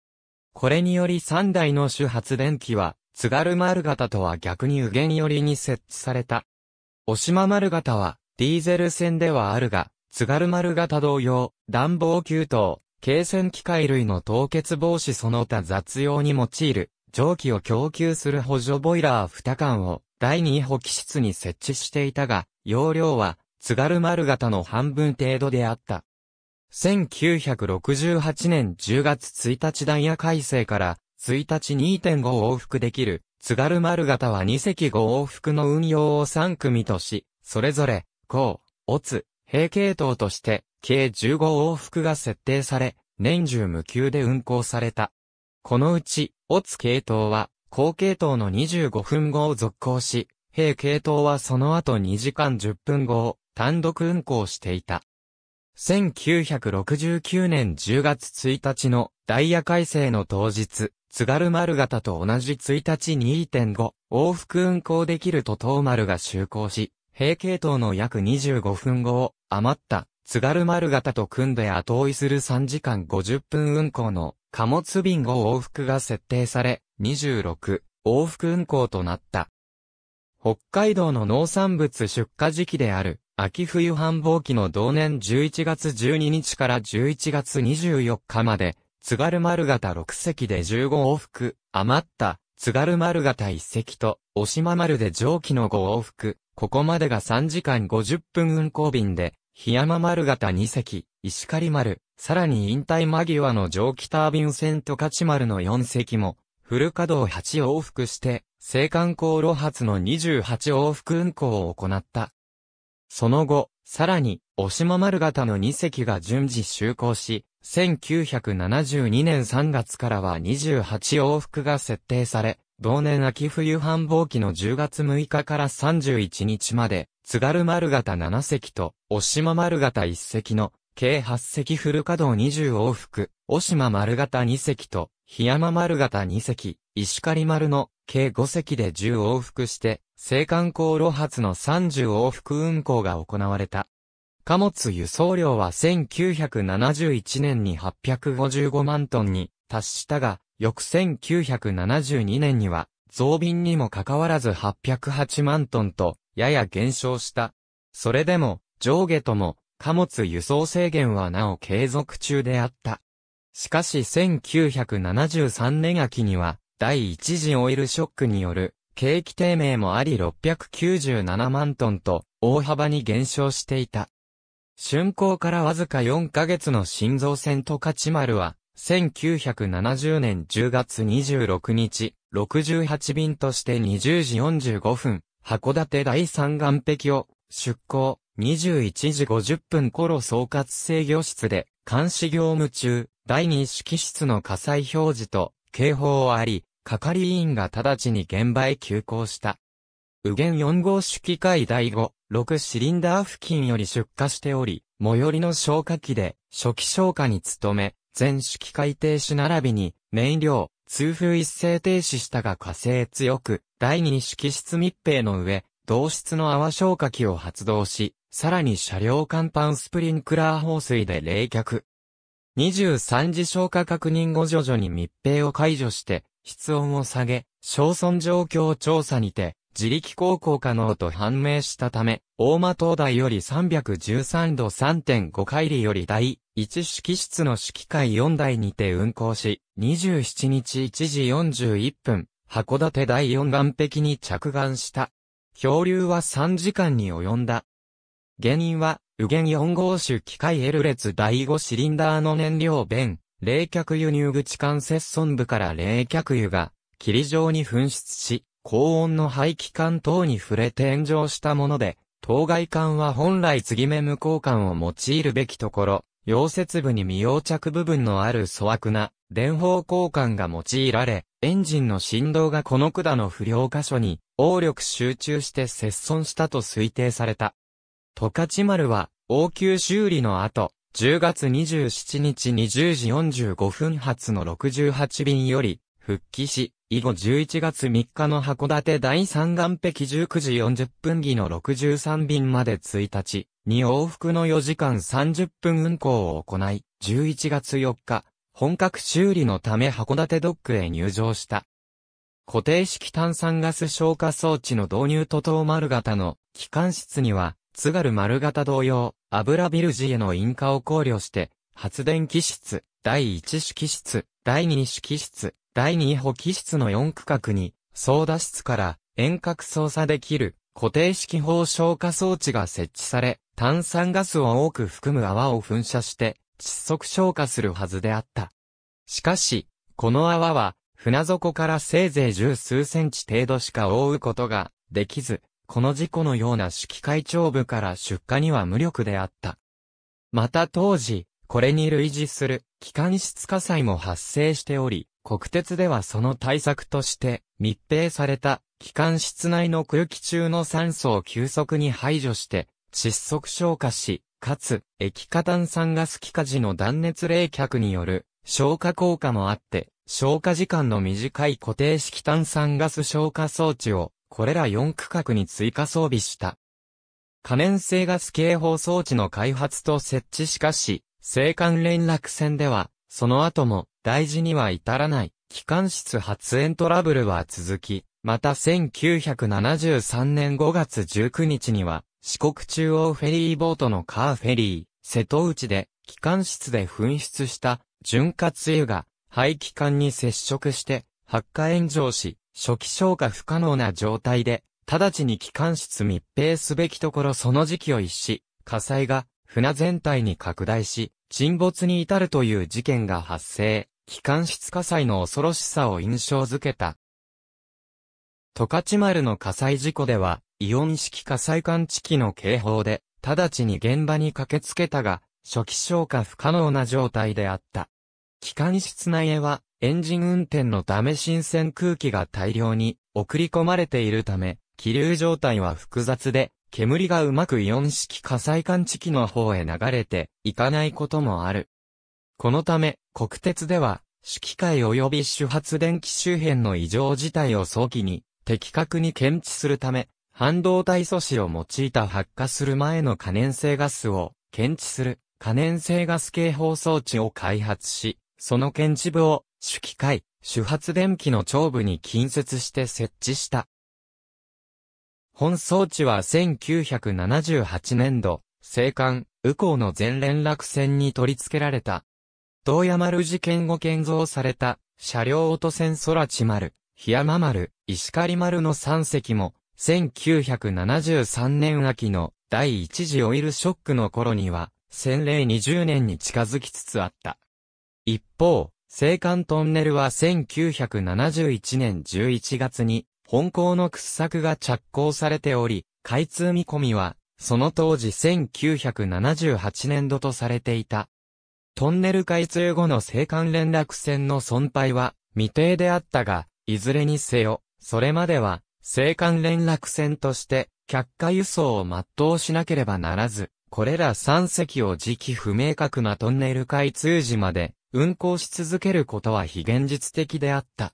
これにより3台の主発電機は、津軽丸型とは逆に右舷寄りに設置された。おしま丸型は、ディーゼル船ではあるが、津軽丸型同様、暖房給湯、軽線機械類の凍結防止その他雑用に用いる、蒸気を供給する補助ボイラー2缶を、第2補機室に設置していたが、容量は、津軽丸型の半分程度であった。1968年10月1日ダイヤ改正から、1日2.5往復できる津軽丸型は2隻5往復の運用を3組とし、それぞれ、甲、オツ、平系統として、計15往復が設定され、年中無休で運行された。このうち、オツ系統は、後系統の25分後を続行し、平系統はその後2時間10分後を単独運行していた。1969年10月1日のダイヤ改正の当日、津軽丸型と同じ1日2.5往復運行できると東丸が就航し、平系統の約25分後を余った津軽丸型と組んで後追いする3時間50分運行の貨物便5往復が設定され、26往復運行となった。北海道の農産物出荷時期である秋冬繁忙期の同年11月12日から11月24日まで津軽丸型6隻で15往復、余った、津軽丸型1隻と、押島丸で蒸気の5往復、ここまでが3時間50分運行便で、檜山丸型2隻、石狩丸、さらに引退間際の蒸気タービン船と勝丸の4隻も、フル稼働8往復して、青函航路発の28往復運行を行った。その後、さらに、押島丸型の2隻が順次就航し、1972年3月からは28往復が設定され、同年秋冬繁忙期の10月6日から31日まで、津軽丸型7隻と、押島丸型1隻の、計8隻フル稼働20往復、押島丸型2隻と、檜山丸型2隻、石狩丸の、計5隻で10往復して、青函航路発の30往復運行が行われた。貨物輸送量は1971年に855万トンに達したが、翌1972年には増便にもかかわらず808万トンと、やや減少した。それでも、上下とも、貨物輸送制限はなお継続中であった。しかし1973年秋には、第一次オイルショックによる、景気低迷もあり697万トンと、大幅に減少していた。竣工からわずか4ヶ月の新造船十勝丸は、1970年10月26日、68便として20時45分、函館第三岸壁を出港、21時50分頃総括制御室で、監視業務中、第二指揮室の火災表示と警報あり、係員が直ちに現場へ急行した。右元4号指揮会第5、6シリンダー付近より出荷しており、最寄りの消火器で初期消火に努め、全式回停止並びに燃料、通風一斉停止したが火星強く、第二式室密閉の上、同室の泡消火器を発動し、さらに車両甲板スプリンクラー放水で冷却。23時消火確認後徐々に密閉を解除して、室温を下げ、焼損状況調査にて、自力航行可能と判明したため、大間灯台より313度3.5海里より第1式室の指揮会4台にて運行し、27日1時41分、函館第4岸壁に着岸した。漂流は3時間に及んだ。原因は、右舷4号種機械エル列第5シリンダーの燃料弁、冷却輸入口間接損部から冷却油が、霧状に噴出し、高温の排気管等に触れて炎上したもので、当該管は本来継ぎ目無効管を用いるべきところ、溶接部に未溶着部分のある粗悪な電報交換が用いられ、エンジンの振動がこの管の不良箇所に、応力集中して接損したと推定された。十勝丸は、応急修理の後、10月27日20時45分発の68便より、復帰し、以後11月3日の函館第三岸壁19時40分儀の63便まで1日に往復の4時間30分運行を行い、11月4日、本格修理のため函館ドックへ入場した。固定式炭酸ガス消火装置の導入と等丸型の機関室には、津軽丸型同様、油ビルジへの引火を考慮して、発電機室、第1式室、第2式室、第2補機室の4区画に、操舵室から遠隔操作できる固定式砲消火装置が設置され、炭酸ガスを多く含む泡を噴射して、窒息消火するはずであった。しかし、この泡は、船底からせいぜい十数センチ程度しか覆うことができず、この事故のような指揮会長部から出荷には無力であった。また当時、これに類似する機関室火災も発生しており、国鉄ではその対策として密閉された機関室内の空気中の酸素を急速に排除して窒息消化し、かつ液化炭酸ガス気化時の断熱冷却による消化効果もあって消化時間の短い固定式炭酸ガス消化装置をこれら4区画に追加装備した。可燃性ガス警報装置の開発と設置しかし、青函連絡船では、その後も、大事には至らない、機関室発煙トラブルは続き、また1973年5月19日には、四国中央フェリーボートのカーフェリー、瀬戸内で、機関室で噴出した、潤滑油が、排気管に接触して、発火炎上し、初期消火不可能な状態で、直ちに機関室密閉すべきところその時期を一し、火災が船全体に拡大し、沈没に至るという事件が発生。機関室火災の恐ろしさを印象づけた。十勝丸の火災事故では、イオン式火災感知器の警報で、直ちに現場に駆けつけたが、初期消火不可能な状態であった。機関室内へは、エンジン運転のため新鮮空気が大量に送り込まれているため、気流状態は複雑で、煙がうまくイオン式火災感知器の方へ流れていかないこともある。このため、国鉄では、指揮会及び主発電機周辺の異常事態を早期に的確に検知するため、半導体素子を用いた発火する前の可燃性ガスを検知する可燃性ガス警報装置を開発し、その検知部を主機械、主発電機の頂部に近接して設置した。本装置は1978年度、青函、右港の全連絡船に取り付けられた東山丸事件後建造された、車両音線空地丸、檜山丸、石狩丸の3隻も、1973年秋の第一次オイルショックの頃には、洗礼20年に近づきつつあった。一方、青函トンネルは1971年11月に、本校の掘削が着工されており、開通見込みは、その当時1978年度とされていた。トンネル開通後の青函連絡船の損廃は未定であったが、いずれにせよ、それまでは、青函連絡船として、却下輸送を全うしなければならず、これら3隻を時期不明確なトンネル開通時まで、運行し続けることは非現実的であった。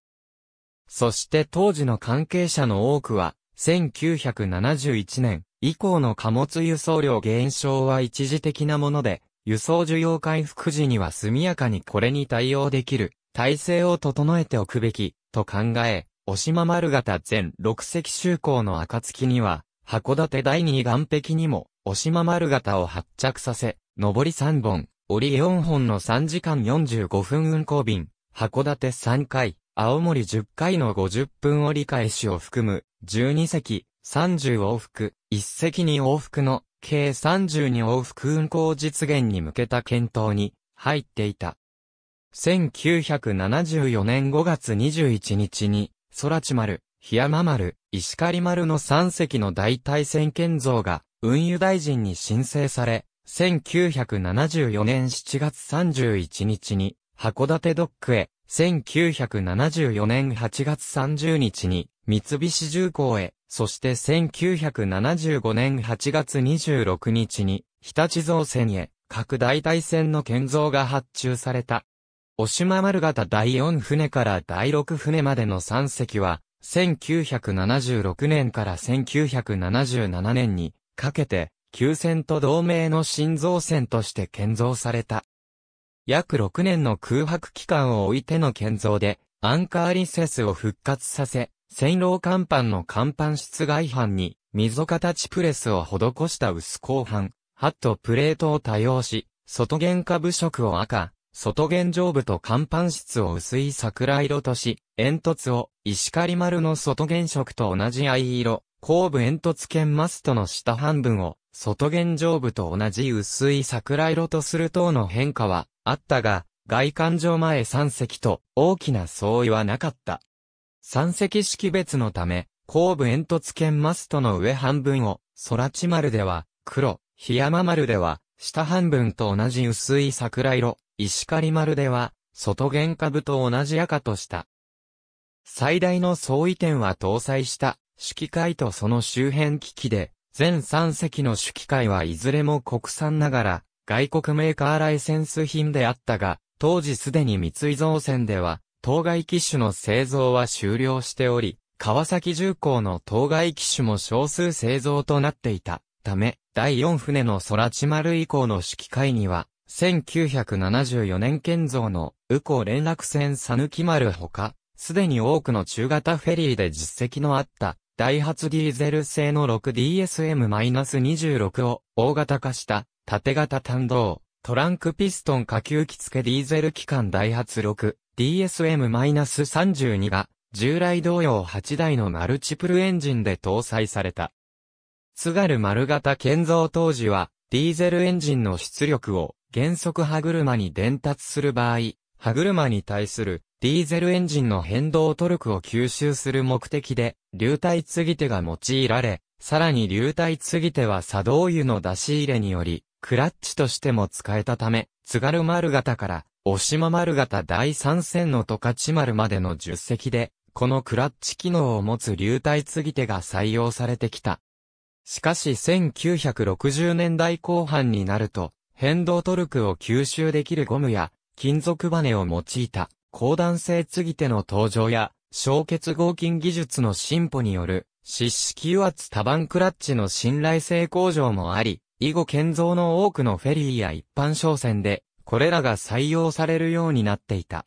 そして当時の関係者の多くは、1971年以降の貨物輸送量減少は一時的なもので、輸送需要回復時には速やかにこれに対応できる、体制を整えておくべき、と考え、し島丸型全6隻就航の暁には、函館第2岸壁にも、し島丸型を発着させ、上り3本、折り4本の3時間45分運行便、函館3回、青森10回の50分折り返しを含む、12隻、30往復、1隻に往復の計32往復運行実現に向けた検討に入っていた。1974年5月21日に、空地丸、檜山丸、石狩丸の3隻の代替船建造が運輸大臣に申請され、1974年7月31日に函館ドックへ、1974年8月30日に三菱重工へ、そして1975年8月26日に、日立造船へ、各大隊船の建造が発注された。お島丸型第4船から第6船までの3隻は、1976年から1977年にかけて、旧船と同盟の新造船として建造された。約6年の空白期間を置いての建造で、アンカーリセスを復活させ、線路甲板の甲板室外板に、溝形プレスを施した薄鋼板、ハットプレートを多用し、外弦下部色を赤、外弦上部と甲板室を薄い桜色とし、煙突を石狩丸の外弦色と同じ藍色、後部煙突剣マストの下半分を外弦上部と同じ薄い桜色とする等の変化はあったが、外観上前三席と大きな相違はなかった。山積識別のため、後部煙突剣マストの上半分を、空地丸では、黒、檜山丸では、下半分と同じ薄い桜色、石狩丸では、外玄株と同じ赤とした。最大の相違点は搭載した、揮械とその周辺機器で、全3隻の指機械はいずれも国産ながら、外国メーカーライセンス品であったが、当時すでに三井造船では、当該機種の製造は終了しており、川崎重工の当該機種も少数製造となっていたため、第4船の空知丸以降の指揮会には、1974年建造の右港連絡船さぬき丸ほか、すでに多くの中型フェリーで実績のあったダイハツディーゼル製の 6DSM-26 を大型化した縦型単動トランクピストン下級機付ディーゼル機関ダイハツ6 DSM-32 が従来同様8台のマルチプルエンジンで搭載された。津軽丸型建造当時はディーゼルエンジンの出力を原則歯車に伝達する場合、歯車に対するディーゼルエンジンの変動トルクを吸収する目的で流体継ぎ手が用いられ、さらに流体継ぎ手は作動油の出し入れにより、クラッチとしても使えたため、津軽丸型から押島丸型第3戦の十勝丸までの10隻で、このクラッチ機能を持つ流体継ぎ手が採用されてきた。しかし1960年代後半になると、変動トルクを吸収できるゴムや、金属バネを用いた、高弾性継ぎ手の登場や、小結合金技術の進歩による、湿式油圧多番クラッチの信頼性向上もあり、以後建造の多くのフェリーや一般商船で、これらが採用されるようになっていた。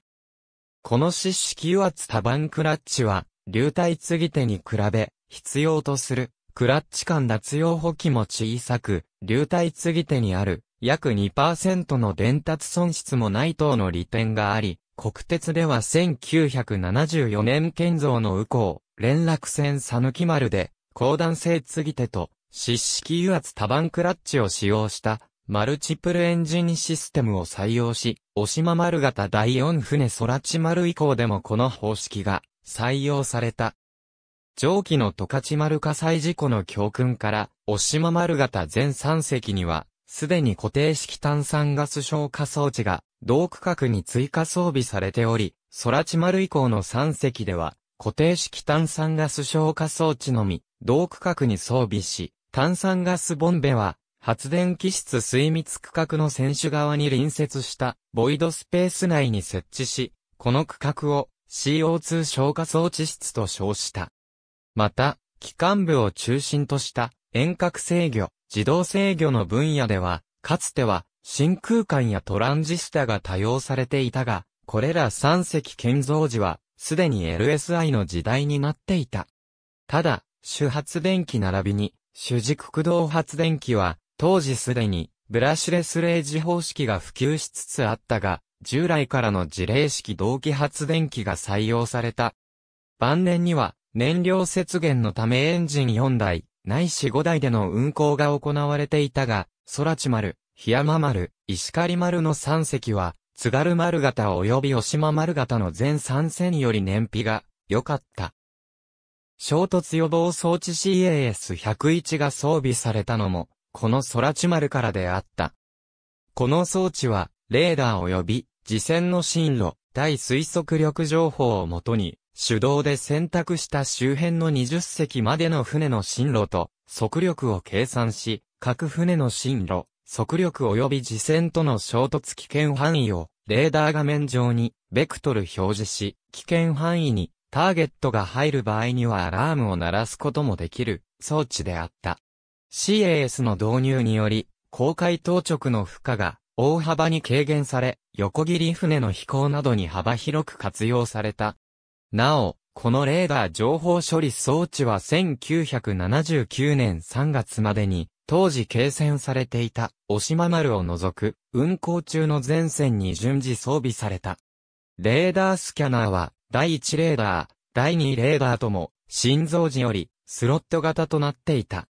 この四式油圧多番クラッチは、流体継ぎ手に比べ、必要とする、クラッチ間脱用補機も小さく、流体継ぎ手にある、約2%の伝達損失もない等の利点があり、国鉄では1974年建造の右降、連絡船ぬき丸で、高断性継ぎ手と、湿式油圧多番クラッチを使用したマルチプルエンジンシステムを採用し、押島丸型第4船空地丸以降でもこの方式が採用された。上記の十勝丸火災事故の教訓から、押島丸型全3隻には、すでに固定式炭酸ガス消火装置が、同区画に追加装備されており、空地丸以降の3隻では、固定式炭酸ガス消火装置のみ、同区画に装備し、炭酸ガスボンベは、発電機室水密区画の選手側に隣接したボイドスペース内に設置し、この区画を CO2 消火装置室と称した。また、機関部を中心とした遠隔制御、自動制御の分野では、かつては真空管やトランジスタが多用されていたが、これら3隻建造時は、すでに LSI の時代になっていた。ただ、主発電機並びに、主軸駆動発電機は、当時すでに、ブラシレスレージ方式が普及しつつあったが、従来からの自例式同期発電機が採用された。晩年には、燃料節減のためエンジン4台、ないし5台での運行が行われていたが、空地丸、檜山丸、石狩丸の3隻は、津軽丸型及び吉島丸型の全3線より燃費が良かった。衝突予防装置 CAS101 が装備されたのも、この空地丸からであった。この装置は、レーダー及び、次戦の進路、対推測力情報をもとに、手動で選択した周辺の20隻までの船の進路と、速力を計算し、各船の進路、速力及び次戦との衝突危険範囲を、レーダー画面上に、ベクトル表示し、危険範囲に、ターゲットが入る場合にはアラームを鳴らすこともできる、装置であった。CAS の導入により、公海当直の負荷が大幅に軽減され、横切り船の飛行などに幅広く活用された。なお、このレーダー情報処理装置は1979年3月までに、当時掲戦されていた、し島丸を除く、運航中の前線に順次装備された。レーダースキャナーは、第1レーダー、第2レーダーとも、心臓時より、スロット型となっていた。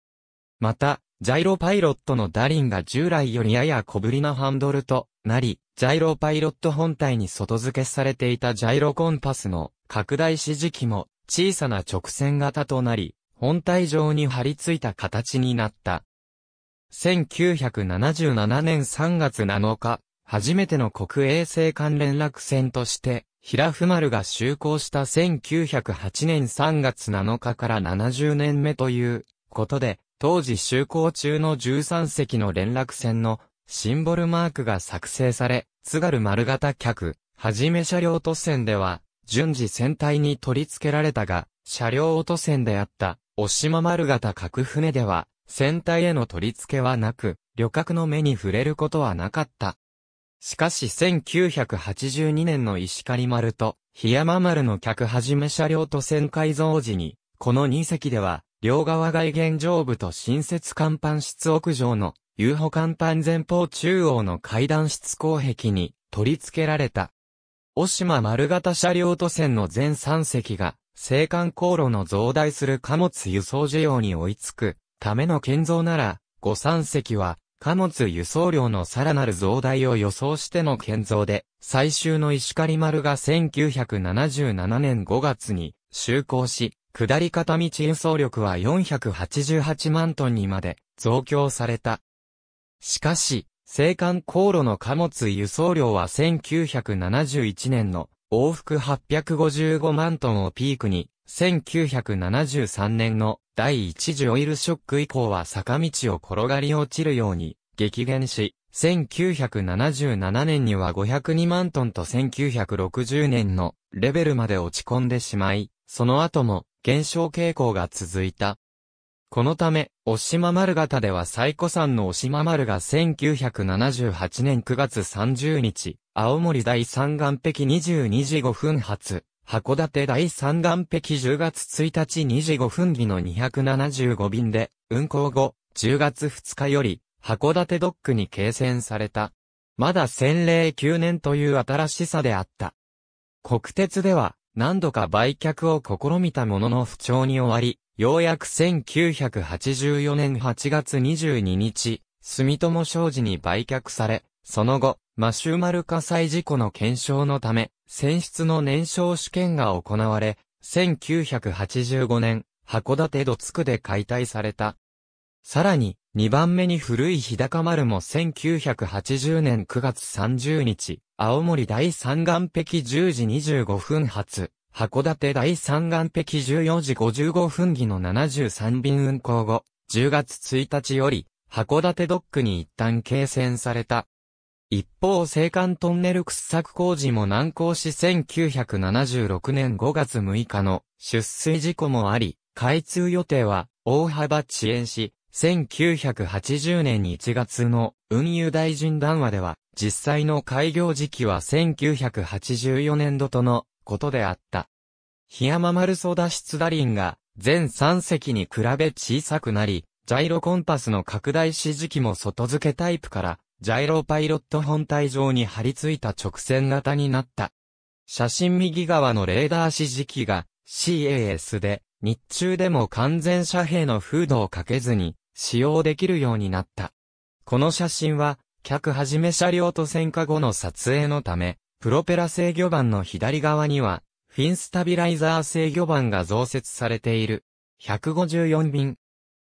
また、ジャイロパイロットのダリンが従来よりやや小ぶりなハンドルとなり、ジャイロパイロット本体に外付けされていたジャイロコンパスの拡大指示器も小さな直線型となり、本体上に張り付いた形になった。1977年3月7日、初めての国衛星間連絡船として、平ふ丸が就航した1908年3月7日から70年目ということで、当時就航中の13隻の連絡船のシンボルマークが作成され、津軽丸型客、はじめ車両都船では、順次船体に取り付けられたが、車両都船であった、押島丸型各船では、船体への取り付けはなく、旅客の目に触れることはなかった。しかし1982年の石狩丸と、檜山丸の客はじめ車両都船改造時に、この2隻では、両側外現上部と新設甲板室屋上の遊歩甲板前方中央の階段室後壁に取り付けられた。大島丸型車両都線の全3隻が、青函航路の増大する貨物輸送需要に追いつくための建造なら、5。3隻は貨物輸送量のさらなる増大を予想しての建造で、最終の石狩丸が1977年5月に就航し、下り方道輸送力は488万トンにまで増強された。しかし、青函航路の貨物輸送量は1971年の往復855万トンをピークに、1973年の第一次オイルショック以降は坂道を転がり落ちるように激減し、1977年には502万トンと1960年のレベルまで落ち込んでしまい、その後も減少傾向が続いた。このため、しま丸型では最古産のしま丸が1978年9月30日、青森第三岸壁22時5分発、函館第三岸壁10月1日2時5分儀の275便で、運行後、10月2日より、函館ドックに掲載された。まだ0例、9年という新しさであった。国鉄では、何度か売却を試みたものの不調に終わり、ようやく1984年8月22日、住友商事に売却され、その後、マシュマル火災事故の検証のため、選出の燃焼試験が行われ、1985年、函館土地区で解体された、さらに、2番目に古い日高丸も1980年9月30日、青森第三岸壁10時25分発、函館第三岸壁14時55分儀の73便運行後、10月1日より、函館ドックに一旦継戦された。一方、青函トンネル掘削工事も難航し1976年5月6日の出水事故もあり、開通予定は大幅遅延し、1980年1月の運輸大臣談話では、実際の開業時期は1984年度とのことであった。檜山丸ソダ出リンが全3隻に比べ小さくなり、ジャイロコンパスの拡大指示器も外付けタイプから、ジャイロパイロット本体上に張り付いた直線型になった。写真右側のレーダー指示器が CAS で、日中でも完全遮蔽のフードをかけずに、使用できるようになった。この写真は、客はじめ車両と戦火後の撮影のため、プロペラ制御盤の左側には、フィンスタビライザー制御盤が増設されている。154便。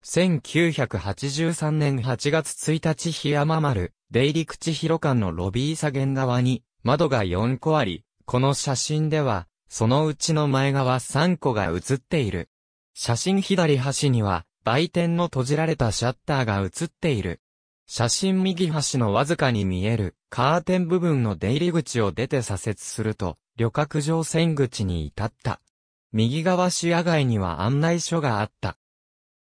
1983年8月1日檜山丸、出入り口広間のロビー左舷側に、窓が4個あり、この写真では、そのうちの前側3個が写っている。写真左端には、売店の閉じられたシャッターが映っている。写真右端のわずかに見えるカーテン部分の出入り口を出て左折すると、旅客乗船口に至った。右側視野外には案内所があった。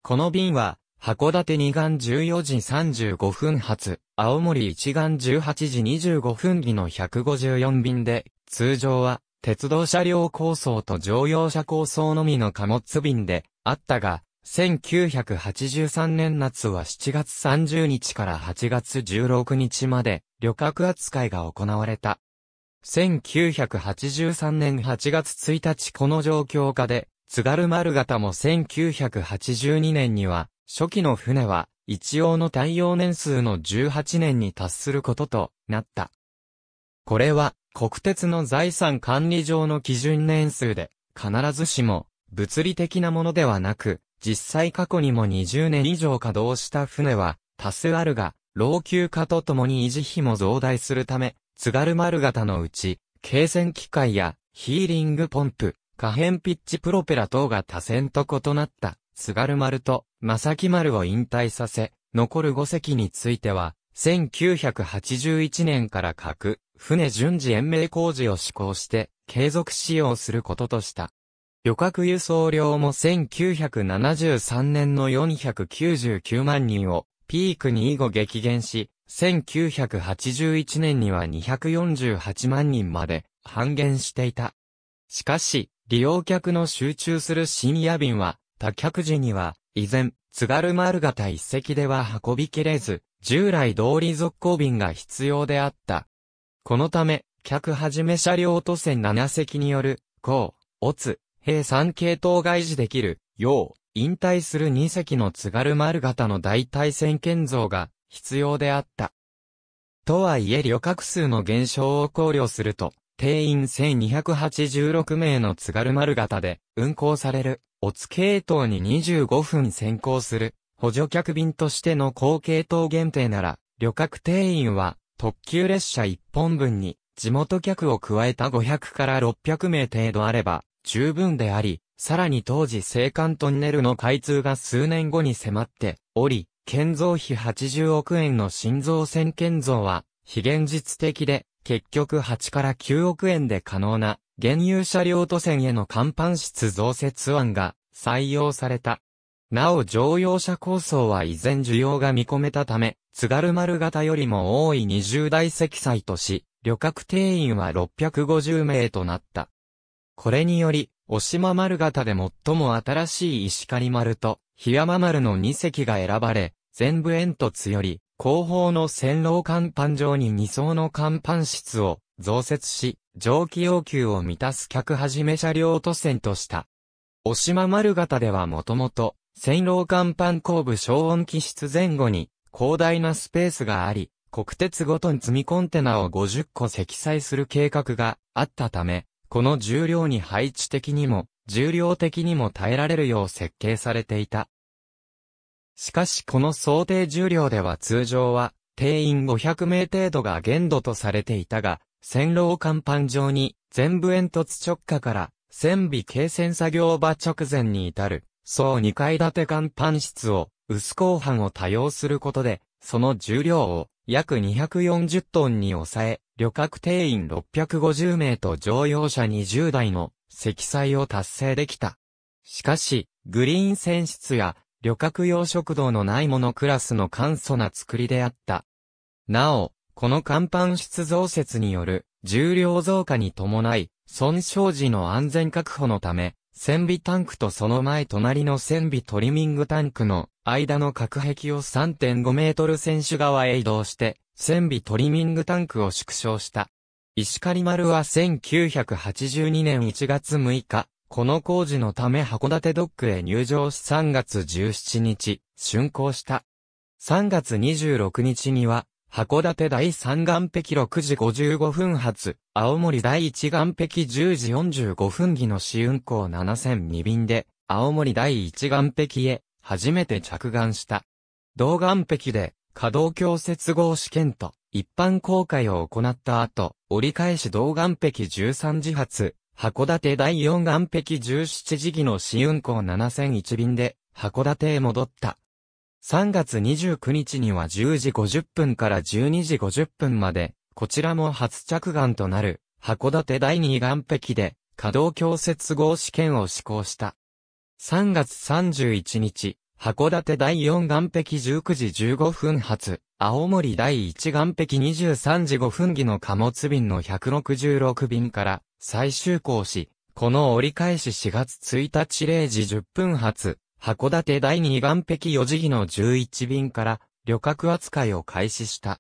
この便は、函館2岸14時35分発、青森1岸18時25分儀の154便で、通常は、鉄道車両構想と乗用車構想のみの貨物便で、あったが、1983年夏は7月30日から8月16日まで旅客扱いが行われた。1983年8月1日この状況下で、津軽丸型も1982年には、初期の船は一応の対応年数の18年に達することとなった。これは国鉄の財産管理上の基準年数で、必ずしも物理的なものではなく、実際過去にも20年以上稼働した船は、多数あるが、老朽化とともに維持費も増大するため、津軽丸型のうち、軽戦機械やヒーリングポンプ、可変ピッチプロペラ等が多線と異なった、津軽丸と正木丸を引退させ、残る5隻については、1981年から各、船順次延命工事を施行して、継続使用することとした。旅客輸送量も1973年の499万人をピークに以後激減し、1981年には248万人まで半減していた。しかし、利用客の集中する深夜便は、他客時には、依然、津軽丸型一席では運びきれず、従来通り続行便が必要であった。このため、客はじめ車両都線7席による、高、オツ、平山系統外事できる、よう、引退する二隻の津軽丸型の大対戦建造が必要であった。とはいえ旅客数の減少を考慮すると、定員1286名の津軽丸型で運行される、おつ系統に25分先行する、補助客便としての高系統限定なら、旅客定員は特急列車1本分に地元客を加えた500から600名程度あれば、十分であり、さらに当時青函トンネルの開通が数年後に迫っており、建造費80億円の新造船建造は、非現実的で、結局8から9億円で可能な、現有車両都線への甲板室増設案が採用された。なお乗用車構想は依然需要が見込めたため、津軽丸型よりも多い20台積載とし、旅客定員は650名となった。これにより、し島丸型で最も新しい石狩丸と、檜山丸の2隻が選ばれ、全部煙突より、後方の線路甲板上に2層の甲板室を増設し、蒸気要求を満たす客はじめ車両都線とした。し島丸型ではもともと、線路甲板後部消音機室前後に、広大なスペースがあり、国鉄ごとに積みコンテナを50個積載する計画があったため、この重量に配置的にも、重量的にも耐えられるよう設計されていた。しかしこの想定重量では通常は、定員500名程度が限度とされていたが、線路を甲板上に、全部煙突直下から、線尾軽線作業場直前に至る、総2階建て甲板室を、薄鋼板を多用することで、その重量を、約240トンに抑え、旅客定員650名と乗用車20台の積載を達成できた。しかし、グリーン船室や旅客用食堂のないものクラスの簡素な作りであった。なお、この甲板室増設による重量増加に伴い、損傷時の安全確保のため、船尾タンクとその前隣の船尾トリミングタンクの間の隔壁を3.5メートル船首側へ移動して、船尾トリミングタンクを縮小した。石狩丸は1982年1月6日、この工事のため函館ドックへ入場し3月17日、竣工した。3月26日には、函館第3岸壁6時55分発、青森第1岸壁10時45分儀の試運行7002便で、青森第1岸壁へ、初めて着岸した。同岸壁で、可動橋接合試験と一般公開を行った後、折り返し同岸壁13時発、函館第4岸壁17時期の試運行7001便で、函館へ戻った。3月29日には10時50分から12時50分まで、こちらも初着岸となる、函館第2岸壁で、稼働橋接合試験を施行した。3月31日、函館第4岸壁19時15分発、青森第1岸壁23時5分儀の貨物便の166便から最終航し、この折り返し4月1日0時10分発、函館第2岸壁4時儀の11便から旅客扱いを開始した。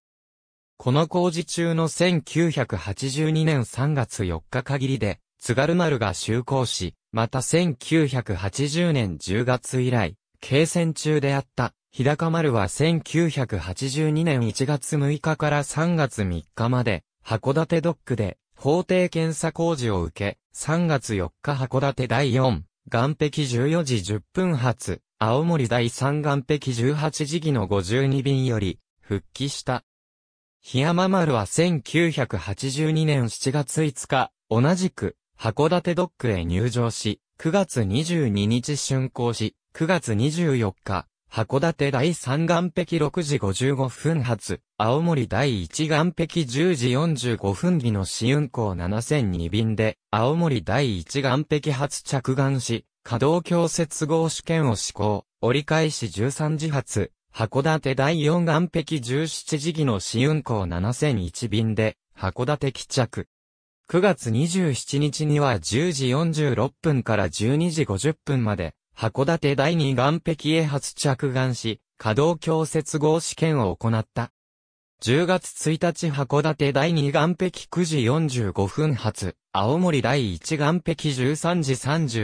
この工事中の1982年3月4日限りで、津軽丸が就航し、また1980年10月以来、経戦中であった、日高丸は1982年1月6日から3月3日まで、函館ドックで、法定検査工事を受け、3月4日函館第4、岸壁14時10分発、青森第3岸壁18時期の52便より、復帰した。日山丸は1982年7月5日、同じく、函館ドックへ入場し、9月22日竣工し、9月24日、函館第3岸壁6時55分発、青森第1岸壁10時45分儀の試運行7002便で、青森第1岸壁発着岸し、稼働強接合試験を施行、折り返し13時発、函館第4岸壁17時期の試運行7001便で、函館帰着。9月27日には10時46分から12時50分まで、函館第二岸壁へ初着岸し、稼働強接合試験を行った。10月1日函館第二岸壁9時45分発、青森第一岸壁13時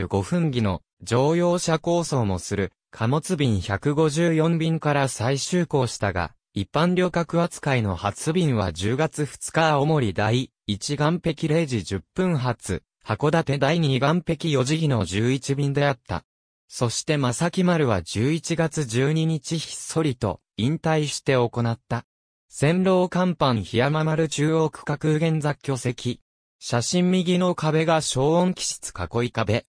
35分儀の乗用車構想もする貨物便154便から再就航したが、一般旅客扱いの初便は10月2日青森第一岸壁0時10分発、函館第二岸壁4時儀の11便であった。そして正木丸は11月12日ひっそりと引退して行った。線路甲板檜山丸中央区画現雑居席。写真右の壁が消音機室囲い壁。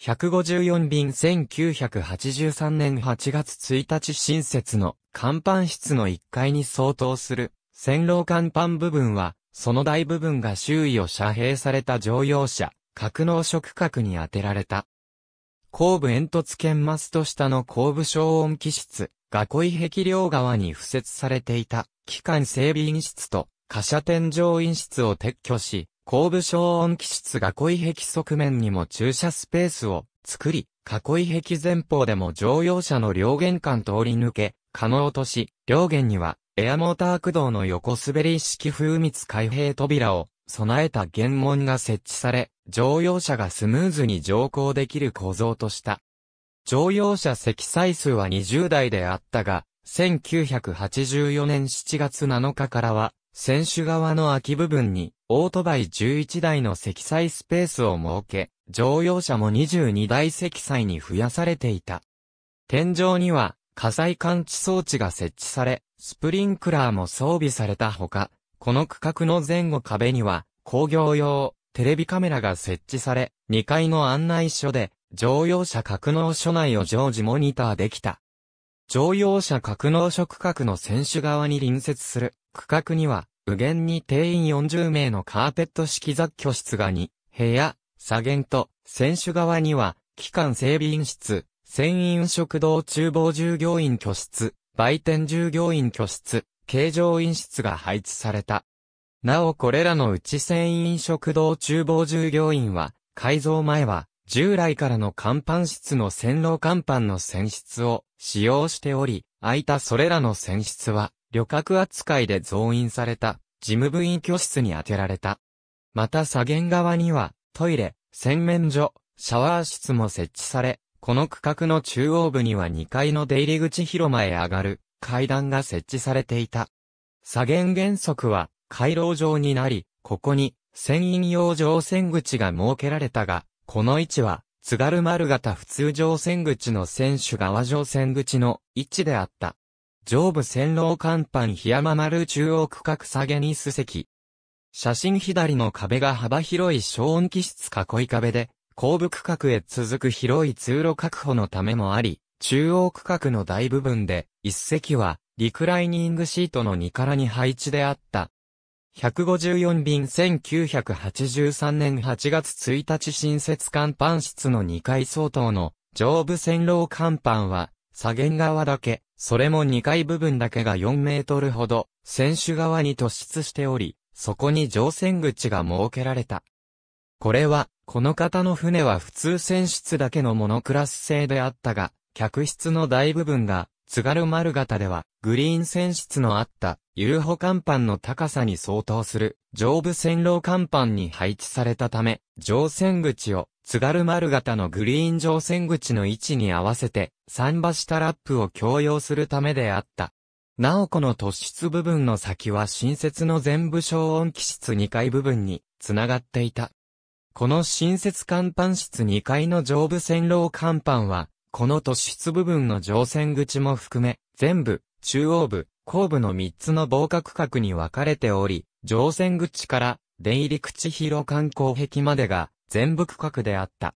154便1983年8月1日新設の甲板室の1階に相当する線路甲板部分は、その大部分が周囲を遮蔽された乗用車、格納触角に当てられた。後部煙突剣マスト下の後部消音機室、ガコい壁両側に付設されていた、機関整備員室と、貨車天井員室を撤去し、後部消音機室ガコい壁側面にも駐車スペースを作り、囲い壁前方でも乗用車の両玄関通り抜け、可能とし、両玄にはエアモーター駆動の横滑り式風密開閉扉を備えた原門が設置され、乗用車がスムーズに乗降できる構造とした。乗用車積載数は20台であったが、1984年7月7日からは、選手側の空き部分に、オートバイ11台の積載スペースを設け、乗用車も22台積載に増やされていた。天井には、火災感知装置が設置され、スプリンクラーも装備されたほか、この区画の前後壁には、工業用、テレビカメラが設置され、2階の案内所で、乗用車格納所内を常時モニターできた。乗用車格納所区画の選手側に隣接する区画には、右舷に定員40名のカーペット式雑居室が2部屋、左舷と、選手側には、機関整備員室、船員食堂厨房従業員居室、売店従業員居室、形状飲室が配置された。なおこれらの内繊船員食堂厨房従業員は、改造前は、従来からの看板室の線路看板の船室を使用しており、空いたそれらの船室は、旅客扱いで増員された、事務部員居室に充てられた。また左舷側には、トイレ、洗面所、シャワー室も設置され、この区画の中央部には2階の出入り口広間へ上がる階段が設置されていた。左舷原則は、回廊状になり、ここに、船員用乗船口が設けられたが、この位置は、津軽丸型普通乗船口の船首側乗船口の位置であった。上部線路甲板檜山丸中央区画下げにす席。写真左の壁が幅広い小音気室囲い壁で、後部区画へ続く広い通路確保のためもあり、中央区画の大部分で、一席は、リクライニングシートの2から2配置であった。154便1983年8月1日新設甲板室の2階相当の上部線路甲板は、左舷側だけ、それも2階部分だけが4メートルほど、船首側に突出しており、そこに乗船口が設けられた。これは、この方の船は普通船室だけのモノクラス製であったが、客室の大部分が、津軽丸型では、グリーン船室のあった、遊歩甲板の高さに相当する、上部線路甲板に配置されたため、乗船口を、津軽丸型のグリーン乗船口の位置に合わせて、桟橋タラップを強要するためであった。なおこの突出部分の先は新設の全部消音機室2階部分に、つながっていた。この新設甲板室2階の上部線路甲板は、この突出部分の乗船口も含め、全部、中央部、後部の3つの防火区画に分かれており、乗船口から出入り口広観光壁までが全部区画であった。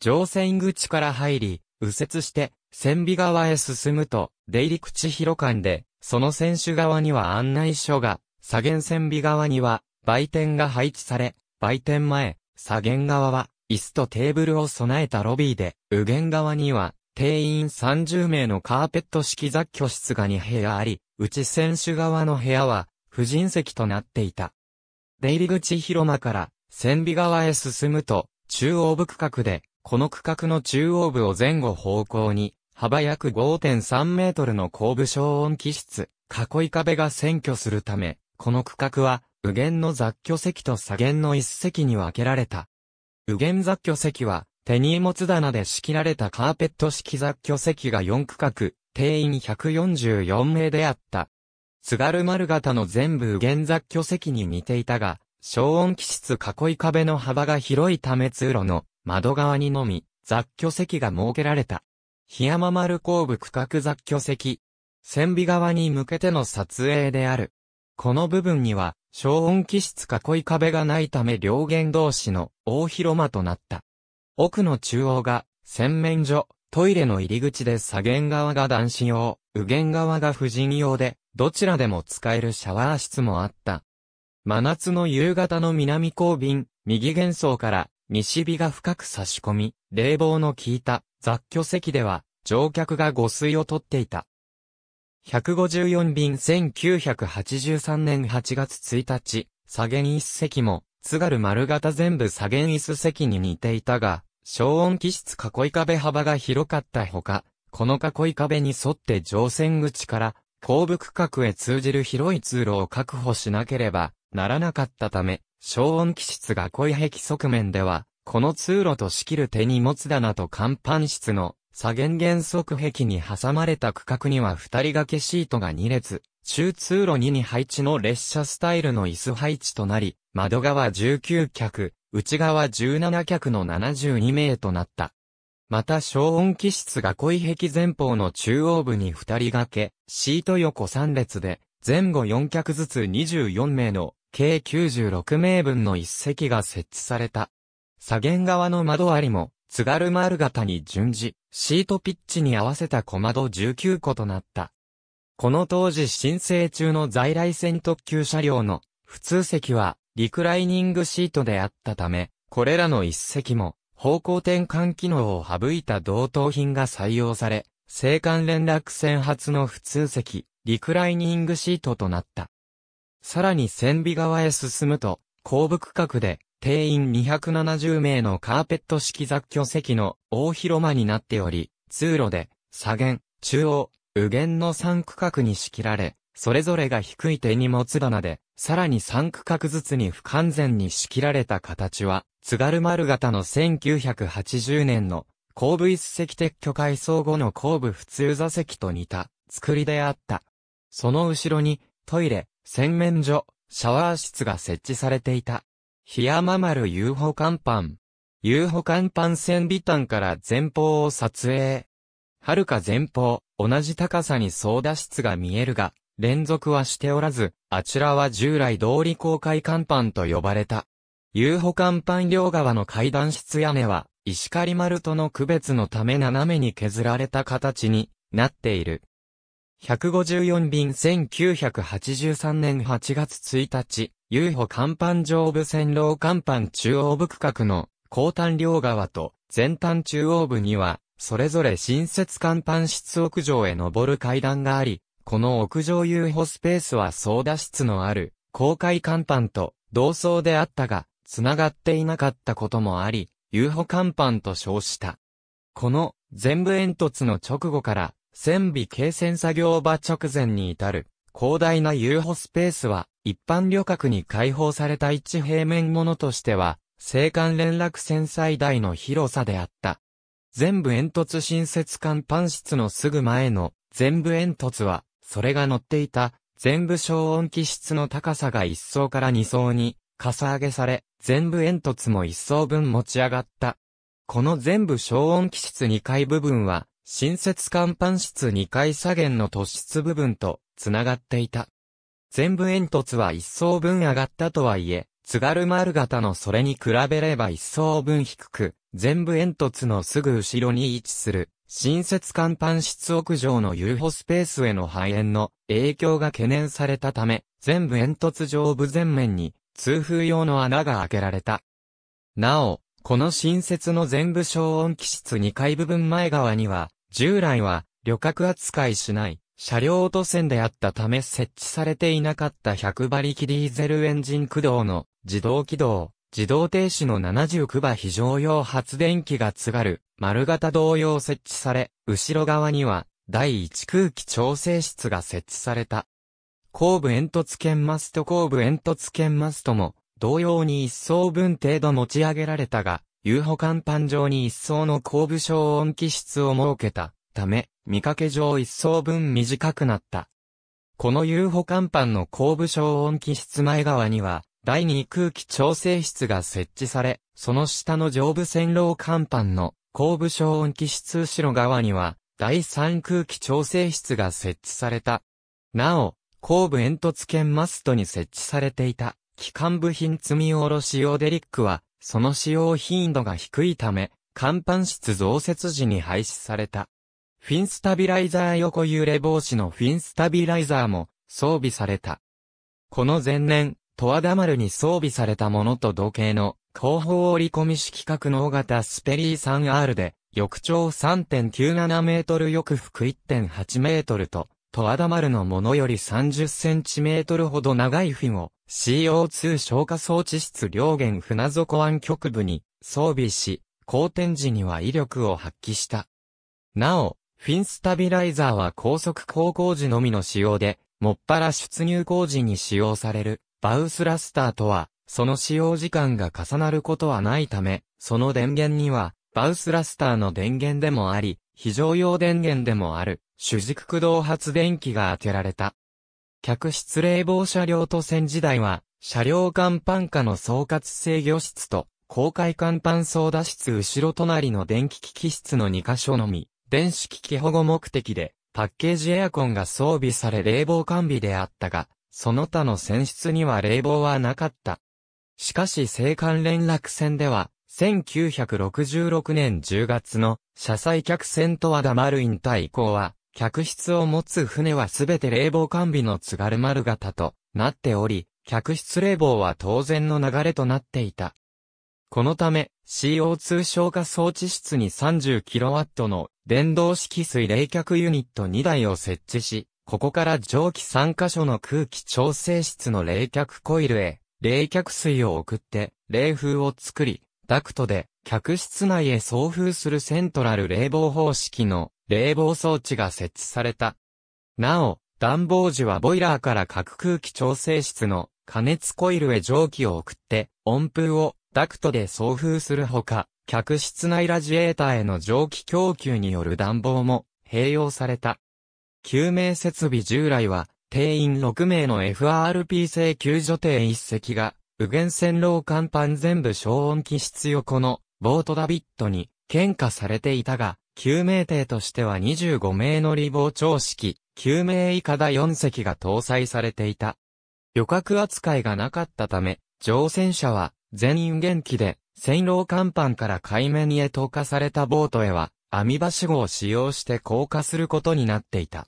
乗船口から入り、右折して、船尾側へ進むと、出入り口広間で、その船首側には案内書が、左舷船尾側には、売店が配置され、売店前、左舷側は、椅子とテーブルを備えたロビーで、右舷側には、定員30名のカーペット式雑居室が2部屋あり、内選手側の部屋は、婦人席となっていた。出入り口広間から、千尾側へ進むと、中央部区画で、この区画の中央部を前後方向に、幅約5.3メートルの後部消音機室、囲い壁が占拠するため、この区画は、右舷の雑居席と左舷の一席に分けられた。右玄雑居席は、手荷物棚で仕切られたカーペット式雑居席が4区画、定員144名であった。津軽丸型の全部右玄雑居席に似ていたが、消音機質囲い壁の幅が広いため通路の窓側にのみ、雑居席が設けられた。檜山丸後部区画雑居席。船尾側に向けての撮影である。この部分には、消音気質囲い壁がないため両弦同士の大広間となった。奥の中央が洗面所、トイレの入り口で左舷側が男子用、右舷側が婦人用で、どちらでも使えるシャワー室もあった。真夏の夕方の南交便、右幻想から西日が深く差し込み、冷房の効いた雑居席では乗客が誤水を取っていた。154便1983年8月1日、左舷一席も、津軽丸型全部左舷一席に似ていたが、消音機質囲い壁幅が広かったほか、この囲い壁に沿って乗船口から、後部区画へ通じる広い通路を確保しなければならなかったため、消音機質がい壁側面では、この通路と仕切る手荷物棚と甲板室の左限原則壁に挟まれた区画には二人掛けシートが2列、中通路2に配置の列車スタイルの椅子配置となり、窓側19脚、内側17脚の72名となった。また消音機室がい壁前方の中央部に二人掛け、シート横3列で、前後4脚ずつ24名の、計96名分の一席が設置された。左舷側の窓ありも、津軽丸型に順次、シートピッチに合わせた小窓19個となった。この当時申請中の在来線特急車両の普通席はリクライニングシートであったため、これらの一席も方向転換機能を省いた同等品が採用され、青函連絡線発の普通席、リクライニングシートとなった。さらに線尾側へ進むと、後部区画で定員270名のカーペット式雑居席の大広間になっており、通路で、左舷、中央、右舷の3区画に仕切られ、それぞれが低い手荷物棚で、さらに3区画ずつに不完全に仕切られた形は、津軽丸型の1980年の後部一席撤去改装後の後部普通座席と似た作りであった。その後ろにトイレ、洗面所、シャワー室が設置されていた。ま山丸遊歩甲板。遊歩甲板線尾端から前方を撮影。遥か前方、同じ高さに操舵室が見えるが、連続はしておらず、あちらは従来通り公開甲板と呼ばれた。遊歩甲板両側の階段室屋根は、石狩丸との区別のため斜めに削られた形になっている。154便1983年8月1日、遊歩甲板上部線路甲板中央部区画の高端両側と前端中央部には、それぞれ新設甲板室屋上へ登る階段があり、この屋上遊歩スペースは操舵室のある公開甲板と同層であったが、繋がっていなかったこともあり、遊歩甲板と称した。この全部煙突の直後から船尾軽戦作業場直前に至る、広大な遊歩スペースは、一般旅客に開放された一平面ものとしては、青函連絡船最大の広さであった。全部煙突新設艦板室のすぐ前の全部煙突は、それが乗っていた全部消音機室の高さが1層から2層に、かさ上げされ、全部煙突も1層分持ち上がった。この全部消音機室2階部分は、新設甲板室2階左舷の突出部分と繋がっていた。全部煙突は一層分上がったとはいえ、津軽丸型のそれに比べれば一層分低く、全部煙突のすぐ後ろに位置する、新設甲板室屋上の遊歩スペースへの肺炎の影響が懸念されたため、全部煙突上部前面に通風用の穴が開けられた。なお、この新設の全部消音機室2階部分前側には、従来は旅客扱いしない車両落と線であったため設置されていなかった100馬力ディーゼルエンジン駆動の自動起動、自動停止の79馬非常用発電機が津軽、丸型同様設置され、後ろ側には第1空気調整室が設置された。後部煙突剣マスト後部煙突剣マストも同様に一層分程度持ち上げられたが、遊歩甲板上に一層の後部消音機室を設けたため、見かけ上一層分短くなった。この遊歩甲板の後部消音機室前側には、第2空気調整室が設置され、その下の上部線路甲板の後部消音機室後ろ側には、第3空気調整室が設置された。なお、後部煙突剣マストに設置されていた、機関部品積み下ろし用デリックは、その使用頻度が低いため、甲板室増設時に廃止された。フィンスタビライザー横揺れ防止のフィンスタビライザーも装備された。この前年、アダマルに装備されたものと同型の後方折り込み式格納型スペリー 3R で、翼長3.97メートル、翼幅1.8メートルと、とアダマルのものより3 0センチメートルほど長いフィンを CO2 消火装置室両舷船底湾局部に装備し、好転時には威力を発揮した。なお、フィンスタビライザーは高速航行時のみの使用で、もっぱら出入工時に使用されるバウスラスターとは、その使用時間が重なることはないため、その電源には、バウスラスターの電源でもあり、非常用電源でもある、主軸駆動発電機が当てられた。客室冷房車両と線時代は、車両甲板下の総括制御室と、公開甲板操舵室後ろ隣の電気機器室の2箇所のみ、電子機器保護目的で、パッケージエアコンが装備され冷房完備であったが、その他の船室には冷房はなかった。しかし青函連絡船では、1966年10月の車載客船と和田丸引退以降は、客室を持つ船はすべて冷房完備の津軽丸型となっており、客室冷房は当然の流れとなっていた。このため、CO2 消火装置室に 30kW の電動式水冷却ユニット2台を設置し、ここから蒸気3箇所の空気調整室の冷却コイルへ冷却水を送って冷風を作り、ダクトで客室内へ送風するセントラル冷房方式の冷房装置が設置された。なお、暖房時はボイラーから各空気調整室の加熱コイルへ蒸気を送って温風をダクトで送風するほか、客室内ラジエーターへの蒸気供給による暖房も併用された。救命設備従来は定員6名の FRP 請救助艇1隻が、右舷線路管板全部消音器室横のボート・ダビットに喧嘩されていたが、救命艇としては25名乗り膨張式、救命以下だ4隻が搭載されていた。旅客扱いがなかったため、乗船者は全員元気で、線路甲板から海面へ投下されたボートへは、網場しごを使用して降下することになっていた。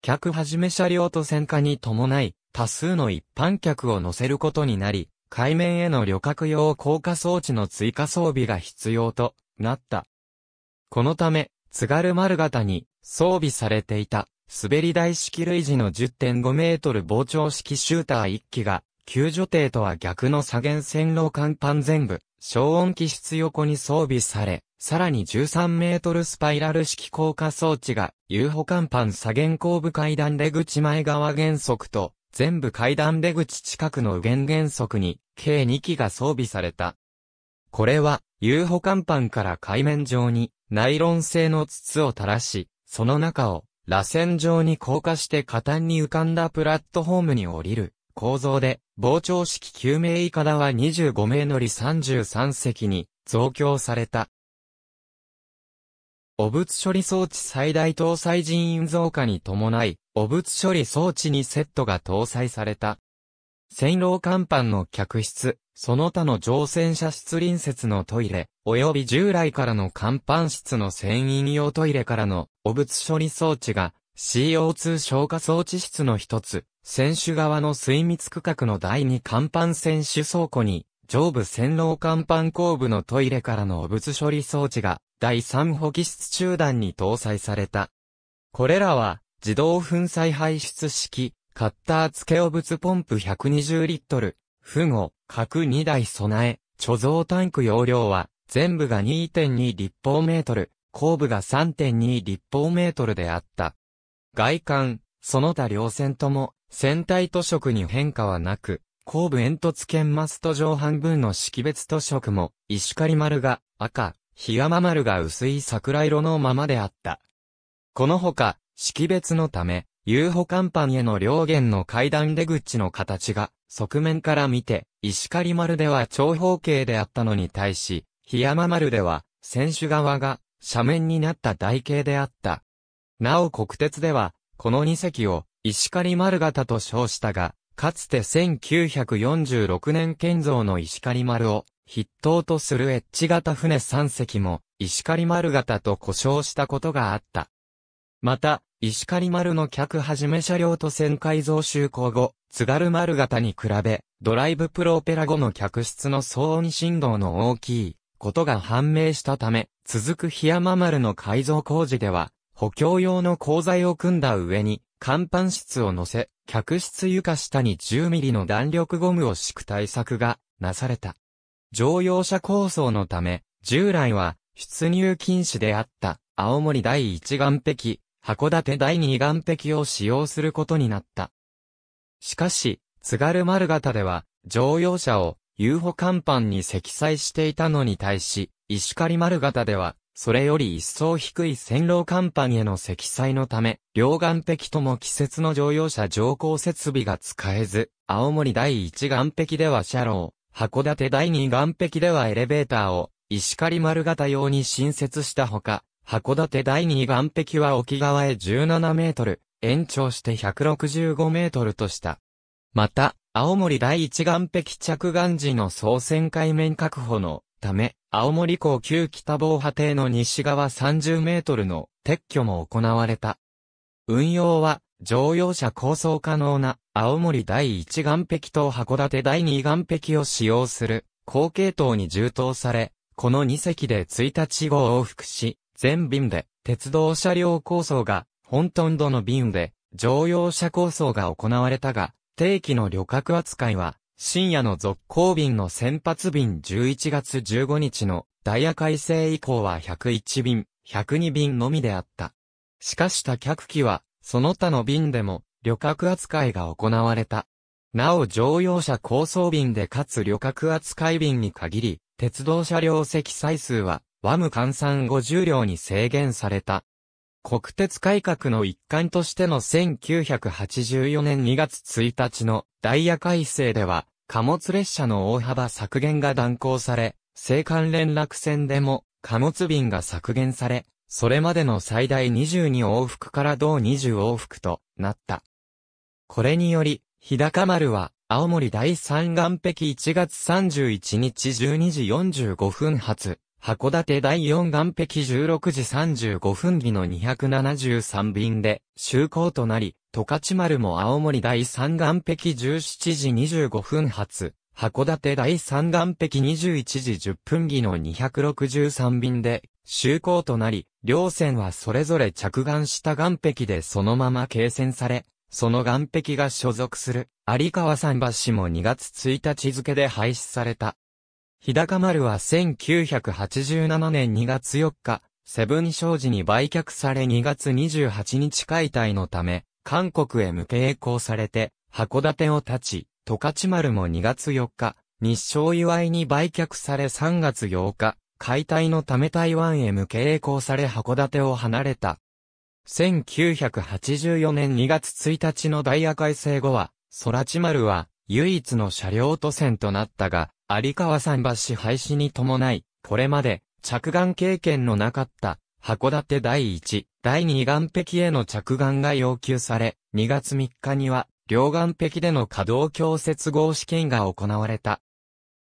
客はじめ車両と戦火に伴い、多数の一般客を乗せることになり、海面への旅客用降下装置の追加装備が必要となった。このため、津軽丸型に装備されていた滑り台式類似の10.5メートル膨張式シューター1機が救助艇とは逆の左舷線路甲板全部消音機室横に装備され、さらに13メートルスパイラル式降下装置が、遊歩甲板左舷後部階段出口前側原則と、全部階段出口近くの右舷原則に、計2機が装備された。これは、遊歩甲板から海面上に、ナイロン製の筒を垂らし、その中を、螺旋状に降下して下端に浮かんだプラットホームに降りる構造で、膨張式救命いかだは25名乗り33隻に増強された。汚物処理装置最大搭載人員増加に伴い、汚物処理装置にセットが搭載された。線路甲板の客室、その他の乗船者室隣接のトイレ、及び従来からの甲板室の船員用トイレからの汚物処理装置が CO2 消火装置室の一つ、船首側の水密区画の第二甲板船首倉庫に、上部線路甲板後部のトイレからの汚物処理装置が第3補給室中段に搭載された。これらは自動粉砕排出式、カッター付け汚物ポンプ120リットル、符後、各2台備え、貯蔵タンク容量は、全部が2.2立方メートル、後部が3.2立方メートルであった。外観、その他両線とも、船体塗色に変化はなく、後部煙突剣マスト上半分の識別塗色も、石狩丸が赤、日山丸が薄い桜色のままであった。このほか、識別のため、遊歩甲板への両舷の階段出口の形が、側面から見て、石狩丸では長方形であったのに対し、檜山丸では、選手側が、斜面になった台形であった。なお国鉄では、この2隻を、石狩丸型と称したが、かつて1946年建造の石狩丸を、筆頭とするエッジ型船3隻も、石狩丸型と呼称したことがあった。また、石狩丸の客はじめ車両と旋回増就工後、津軽丸型に比べ、ドライブプロペラ後の客室の騒音振動の大きいことが判明したため、続く檜山丸の改造工事では、補強用の鋼材を組んだ上に、甲板室を乗せ、客室床下に10ミリの弾力ゴムを敷く対策がなされた。乗用車構想のため、従来は出入禁止であった青森第一岸壁函館第二岸壁を使用することになった。しかし、津軽丸型では、乗用車を遊歩甲板に積載していたのに対し、石狩丸型では、それより一層低い線路甲板への積載のため、両岸壁とも季節の乗用車乗降設備が使えず、青森第一岸壁では車両、函館第二岸壁ではエレベーターを、石狩丸型用に新設したほか、函館第2岸壁は沖側へ17メートル、延長して165メートルとした。また、青森第1岸壁着岸時の総線海面確保のため、青森港旧北防波堤の西側30メートルの撤去も行われた。運用は、乗用車構想可能な青森第1岸壁と函館第2岸壁を使用する後継塔に充当され、この2隻で1日後往復し、全便で、鉄道車両構想が、本とんどの便で、乗用車構想が行われたが、定期の旅客扱いは、深夜の続行便の先発便11月15日のダイヤ改正以降は101便、102便のみであった。しかし他客機は、その他の便でも、旅客扱いが行われた。なお乗用車高層便でかつ旅客扱い便に限り、鉄道車両積載数は和無換算50両に制限された。国鉄改革の一環としての1984年2月1日のダイヤ改正では、貨物列車の大幅削減が断行され、青函連絡船でも貨物便が削減され、それまでの最大22往復から同20往復となった。これにより、日高丸は、青森第三岸壁1月31日12時45分発、函館第4岸壁16時35分儀の273便で、就航となり、十勝丸も青森第3岸壁17時25分発、函館第3岸壁21時10分儀の263便で、就航となり、両船はそれぞれ着岸した岸壁でそのまま継船され、その岸壁が所属する、有川桟橋も2月1日付で廃止された。日高丸は1987年2月4日、セブン商事に売却され2月28日解体のため、韓国へ向け栄光されて、函館を立ち、十勝丸も2月4日、日照祝いに売却され3月8日、解体のため台湾へ向け栄光され函館を離れた。1984年2月1日のダイヤ改正後は、空知丸は唯一の車両都線となったが、有川桟橋廃止に伴い、これまで着岸経験のなかった函館第1、第2岸壁への着岸が要求され、2月3日には両岸壁での稼働強接合試験が行われた。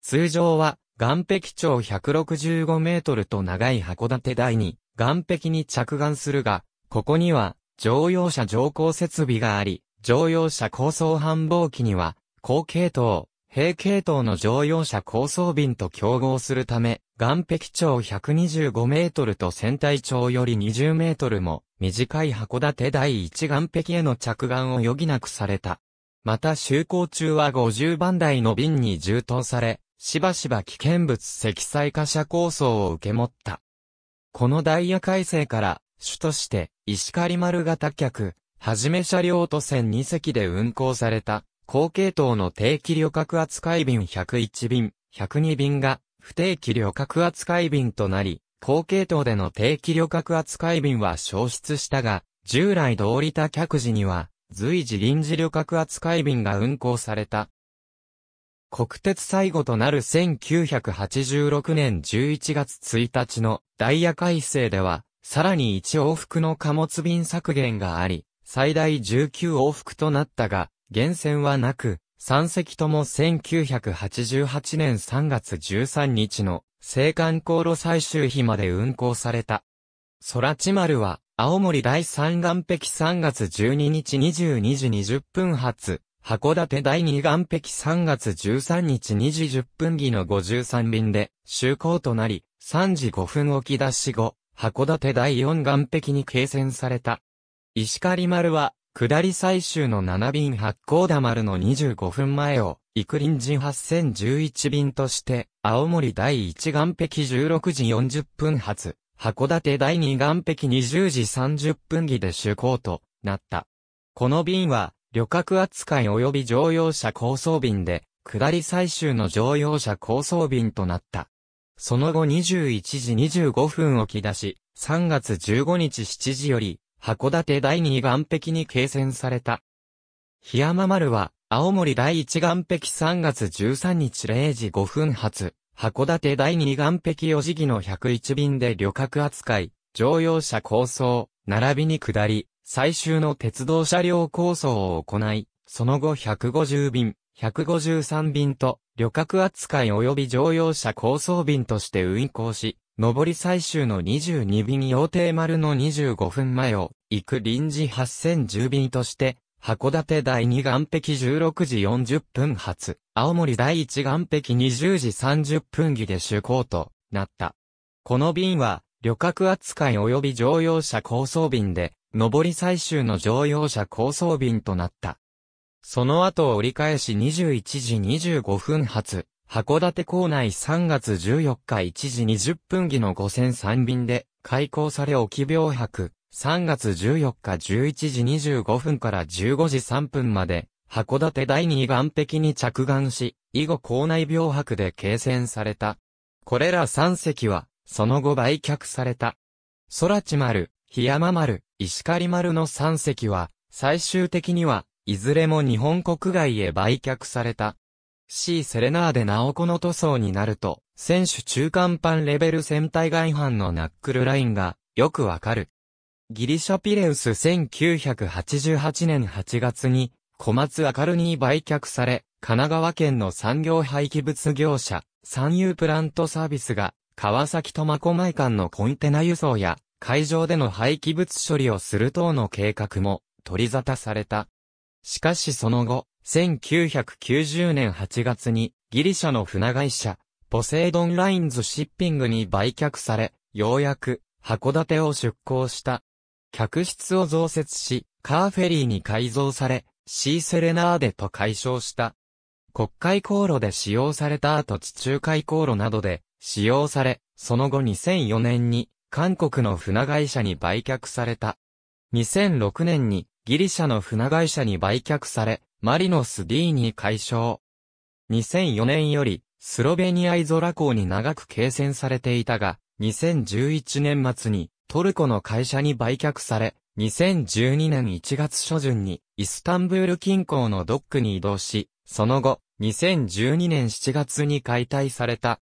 通常は岸壁長165メートルと長い函館第2、岸壁に着岸するが、ここには乗用車乗降設備があり、乗用車高層繁忙期には、高系統、平系統の乗用車高層便と競合するため、岸壁長125メートルと船体長より20メートルも短い函館第一岸壁への着岸を余儀なくされた。また就航中は50番台の便に充当され、しばしば危険物積載貨車構想を受け持った。このダイヤ改正から、主として、石狩丸型客、はじめ車両と線2隻で運行された、後系統の定期旅客扱い便101便、102便が不定期旅客扱い便となり、後系統での定期旅客扱い便は消失したが、従来通り他客時には随時臨時旅客扱い便が運行された。国鉄最後となる1986年11月1日のダイヤ改正では、さらに1往復の貨物便削減があり、最大19往復となったが、源泉はなく、三隻とも1988年3月13日の青函航路最終日まで運行された。空地丸は、青森第三岸壁3月12日22時20分発、函館第二岸壁3月13日2時10分儀の53便で、就航となり、3時5分起き出し後、函館第四岸壁に掲船された。石狩丸は、下り最終の7便発行田丸の25分前を、幾臨時8011便として、青森第1岸壁16時40分発、函館第2岸壁20時30分儀で就航となった。この便は、旅客扱い及び乗用車高層便で、下り最終の乗用車高層便となった。その後21時25分起き出し、3月15日7時より、函館第二岸壁に掲成された。檜山丸は、青森第一岸壁3月13日0時5分発、函館第二岸壁4時期の101便で旅客扱い、乗用車構想、並びに下り、最終の鉄道車両構想を行い、その後150便、153便と、旅客扱い及び乗用車構想便として運行し、上り最終の22便陽定丸の25分前を、行く臨時8010便として、函館第2岸壁16時40分発、青森第1岸壁20時30分儀で就航となった。この便は、旅客扱い及び乗用車高層便で、上り最終の乗用車高層便となった。その後折り返し21時25分発、函館港内3月14日1時20分儀の5003便で、開港され置き病泊、3月14日11時25分から15時3分まで、函館第2岸壁に着岸し、以後港内病泊で形成された。これら3隻は、その後売却された。空知丸、檜山丸、石狩丸の3隻は、最終的には、いずれも日本国外へ売却された。c セレナーデナオコの塗装になると、選手中間パンレベル戦隊外反のナックルラインがよくわかる。ギリシャピレウス1988年8月に小松明るに売却され、神奈川県の産業廃棄物業者、産油プラントサービスが、川崎と苫小牧間のコンテナ輸送や、海上での廃棄物処理をする等の計画も、取り沙汰された。しかしその後、1990年8月にギリシャの船会社、ポセイドンラインズシッピングに売却され、ようやく函館を出港した。客室を増設し、カーフェリーに改造され、シーセレナーデと解消した。国会航路で使用された後地中海航路などで使用され、その後2004年に韓国の船会社に売却された。2006年にギリシャの船会社に売却され、マリノス D に解消。2004年より、スロベニアイゾラ港に長く継戦されていたが、2011年末に、トルコの会社に売却され、2012年1月初旬に、イスタンブール近郊のドックに移動し、その後、2012年7月に解体された。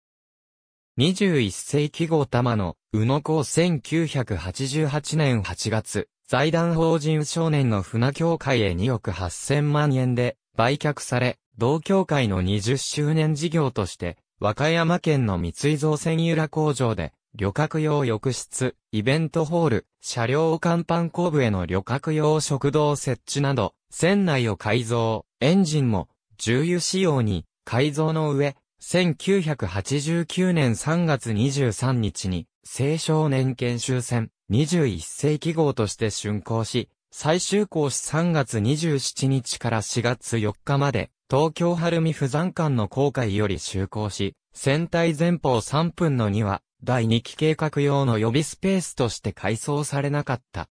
21世紀号玉の、宇野港1988年8月、財団法人少年の船協会へ2億8000万円で売却され、同協会の20周年事業として、和歌山県の三井造船由工場で、旅客用浴室、イベントホール、車両甲板後部への旅客用食堂設置など、船内を改造、エンジンも、重油仕様に、改造の上、1989年3月23日に、青少年研修船、21世紀号として竣工し、最終講師3月27日から4月4日まで、東京晴海不山間の航海より就航し、船体前方3分の2は、第2期計画用の予備スペースとして改装されなかった。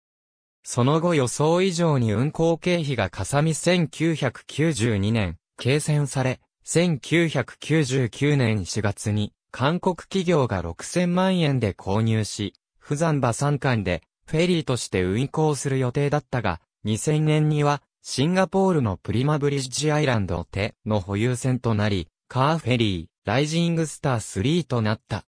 その後予想以上に運行経費がかさみ1992年、計算され、1999年4月に、韓国企業が6000万円で購入し、富山馬山間で、フェリーとして運行する予定だったが、2000年には、シンガポールのプリマブリッジアイランド手の保有船となり、カーフェリー、ライジングスター3となった。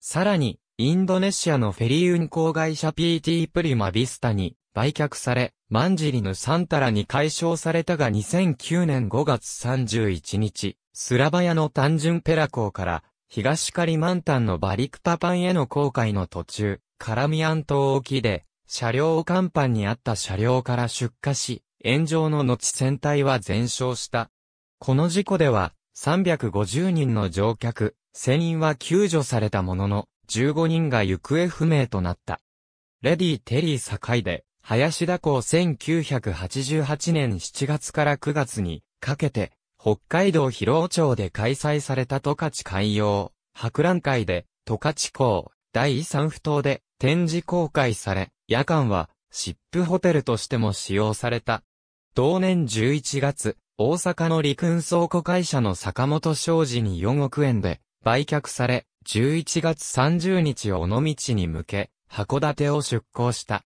さらに、インドネシアのフェリー運行会社 PT プリマビスタに売却され、マンジリヌ・サンタラに解消されたが2009年5月31日、スラバヤの単純ペラ港から、東カリマンタンのバリクパパンへの航海の途中、カラミアン島沖で、車両甲板にあった車両から出火し、炎上の後船体は全焼した。この事故では、350人の乗客、船員は救助されたものの、15人が行方不明となった。レディ・テリー堺で、林田港1988年7月から9月にかけて、北海道広尾町で開催された十勝海洋博覧会で、十勝港第3不当で展示公開され、夜間はシップホテルとしても使用された。同年11月、大阪の陸運倉庫会社の坂本商事に4億円で売却され、11月30日尾道に向け、函館を出港した。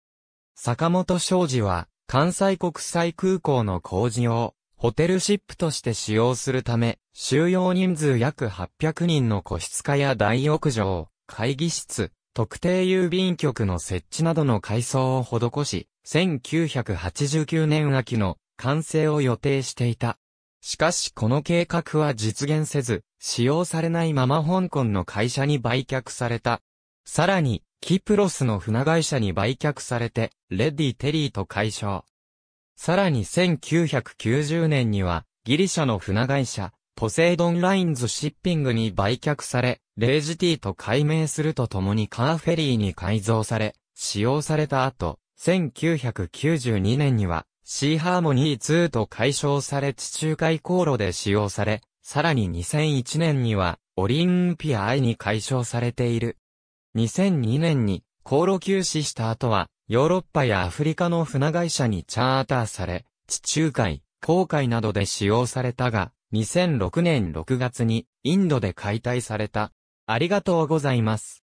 坂本商事は、関西国際空港の工事用、ホテルシップとして使用するため、収容人数約800人の個室化や大浴場、会議室、特定郵便局の設置などの改装を施し、1989年秋の完成を予定していた。しかしこの計画は実現せず、使用されないまま香港の会社に売却された。さらに、キプロスの船会社に売却されて、レディ・テリーと解消。さらに1990年には、ギリシャの船会社、ポセイドン・ラインズ・シッピングに売却され、レージティと改名するとともにカーフェリーに改造され、使用された後、1992年には、シーハーモニー2と解消され地中海航路で使用され、さらに2001年には、オリンピア I に解消されている。2002年に、航路休止した後は、ヨーロッパやアフリカの船会社にチャーターされ、地中海、航海などで使用されたが、2006年6月に、インドで解体された。ありがとうございます。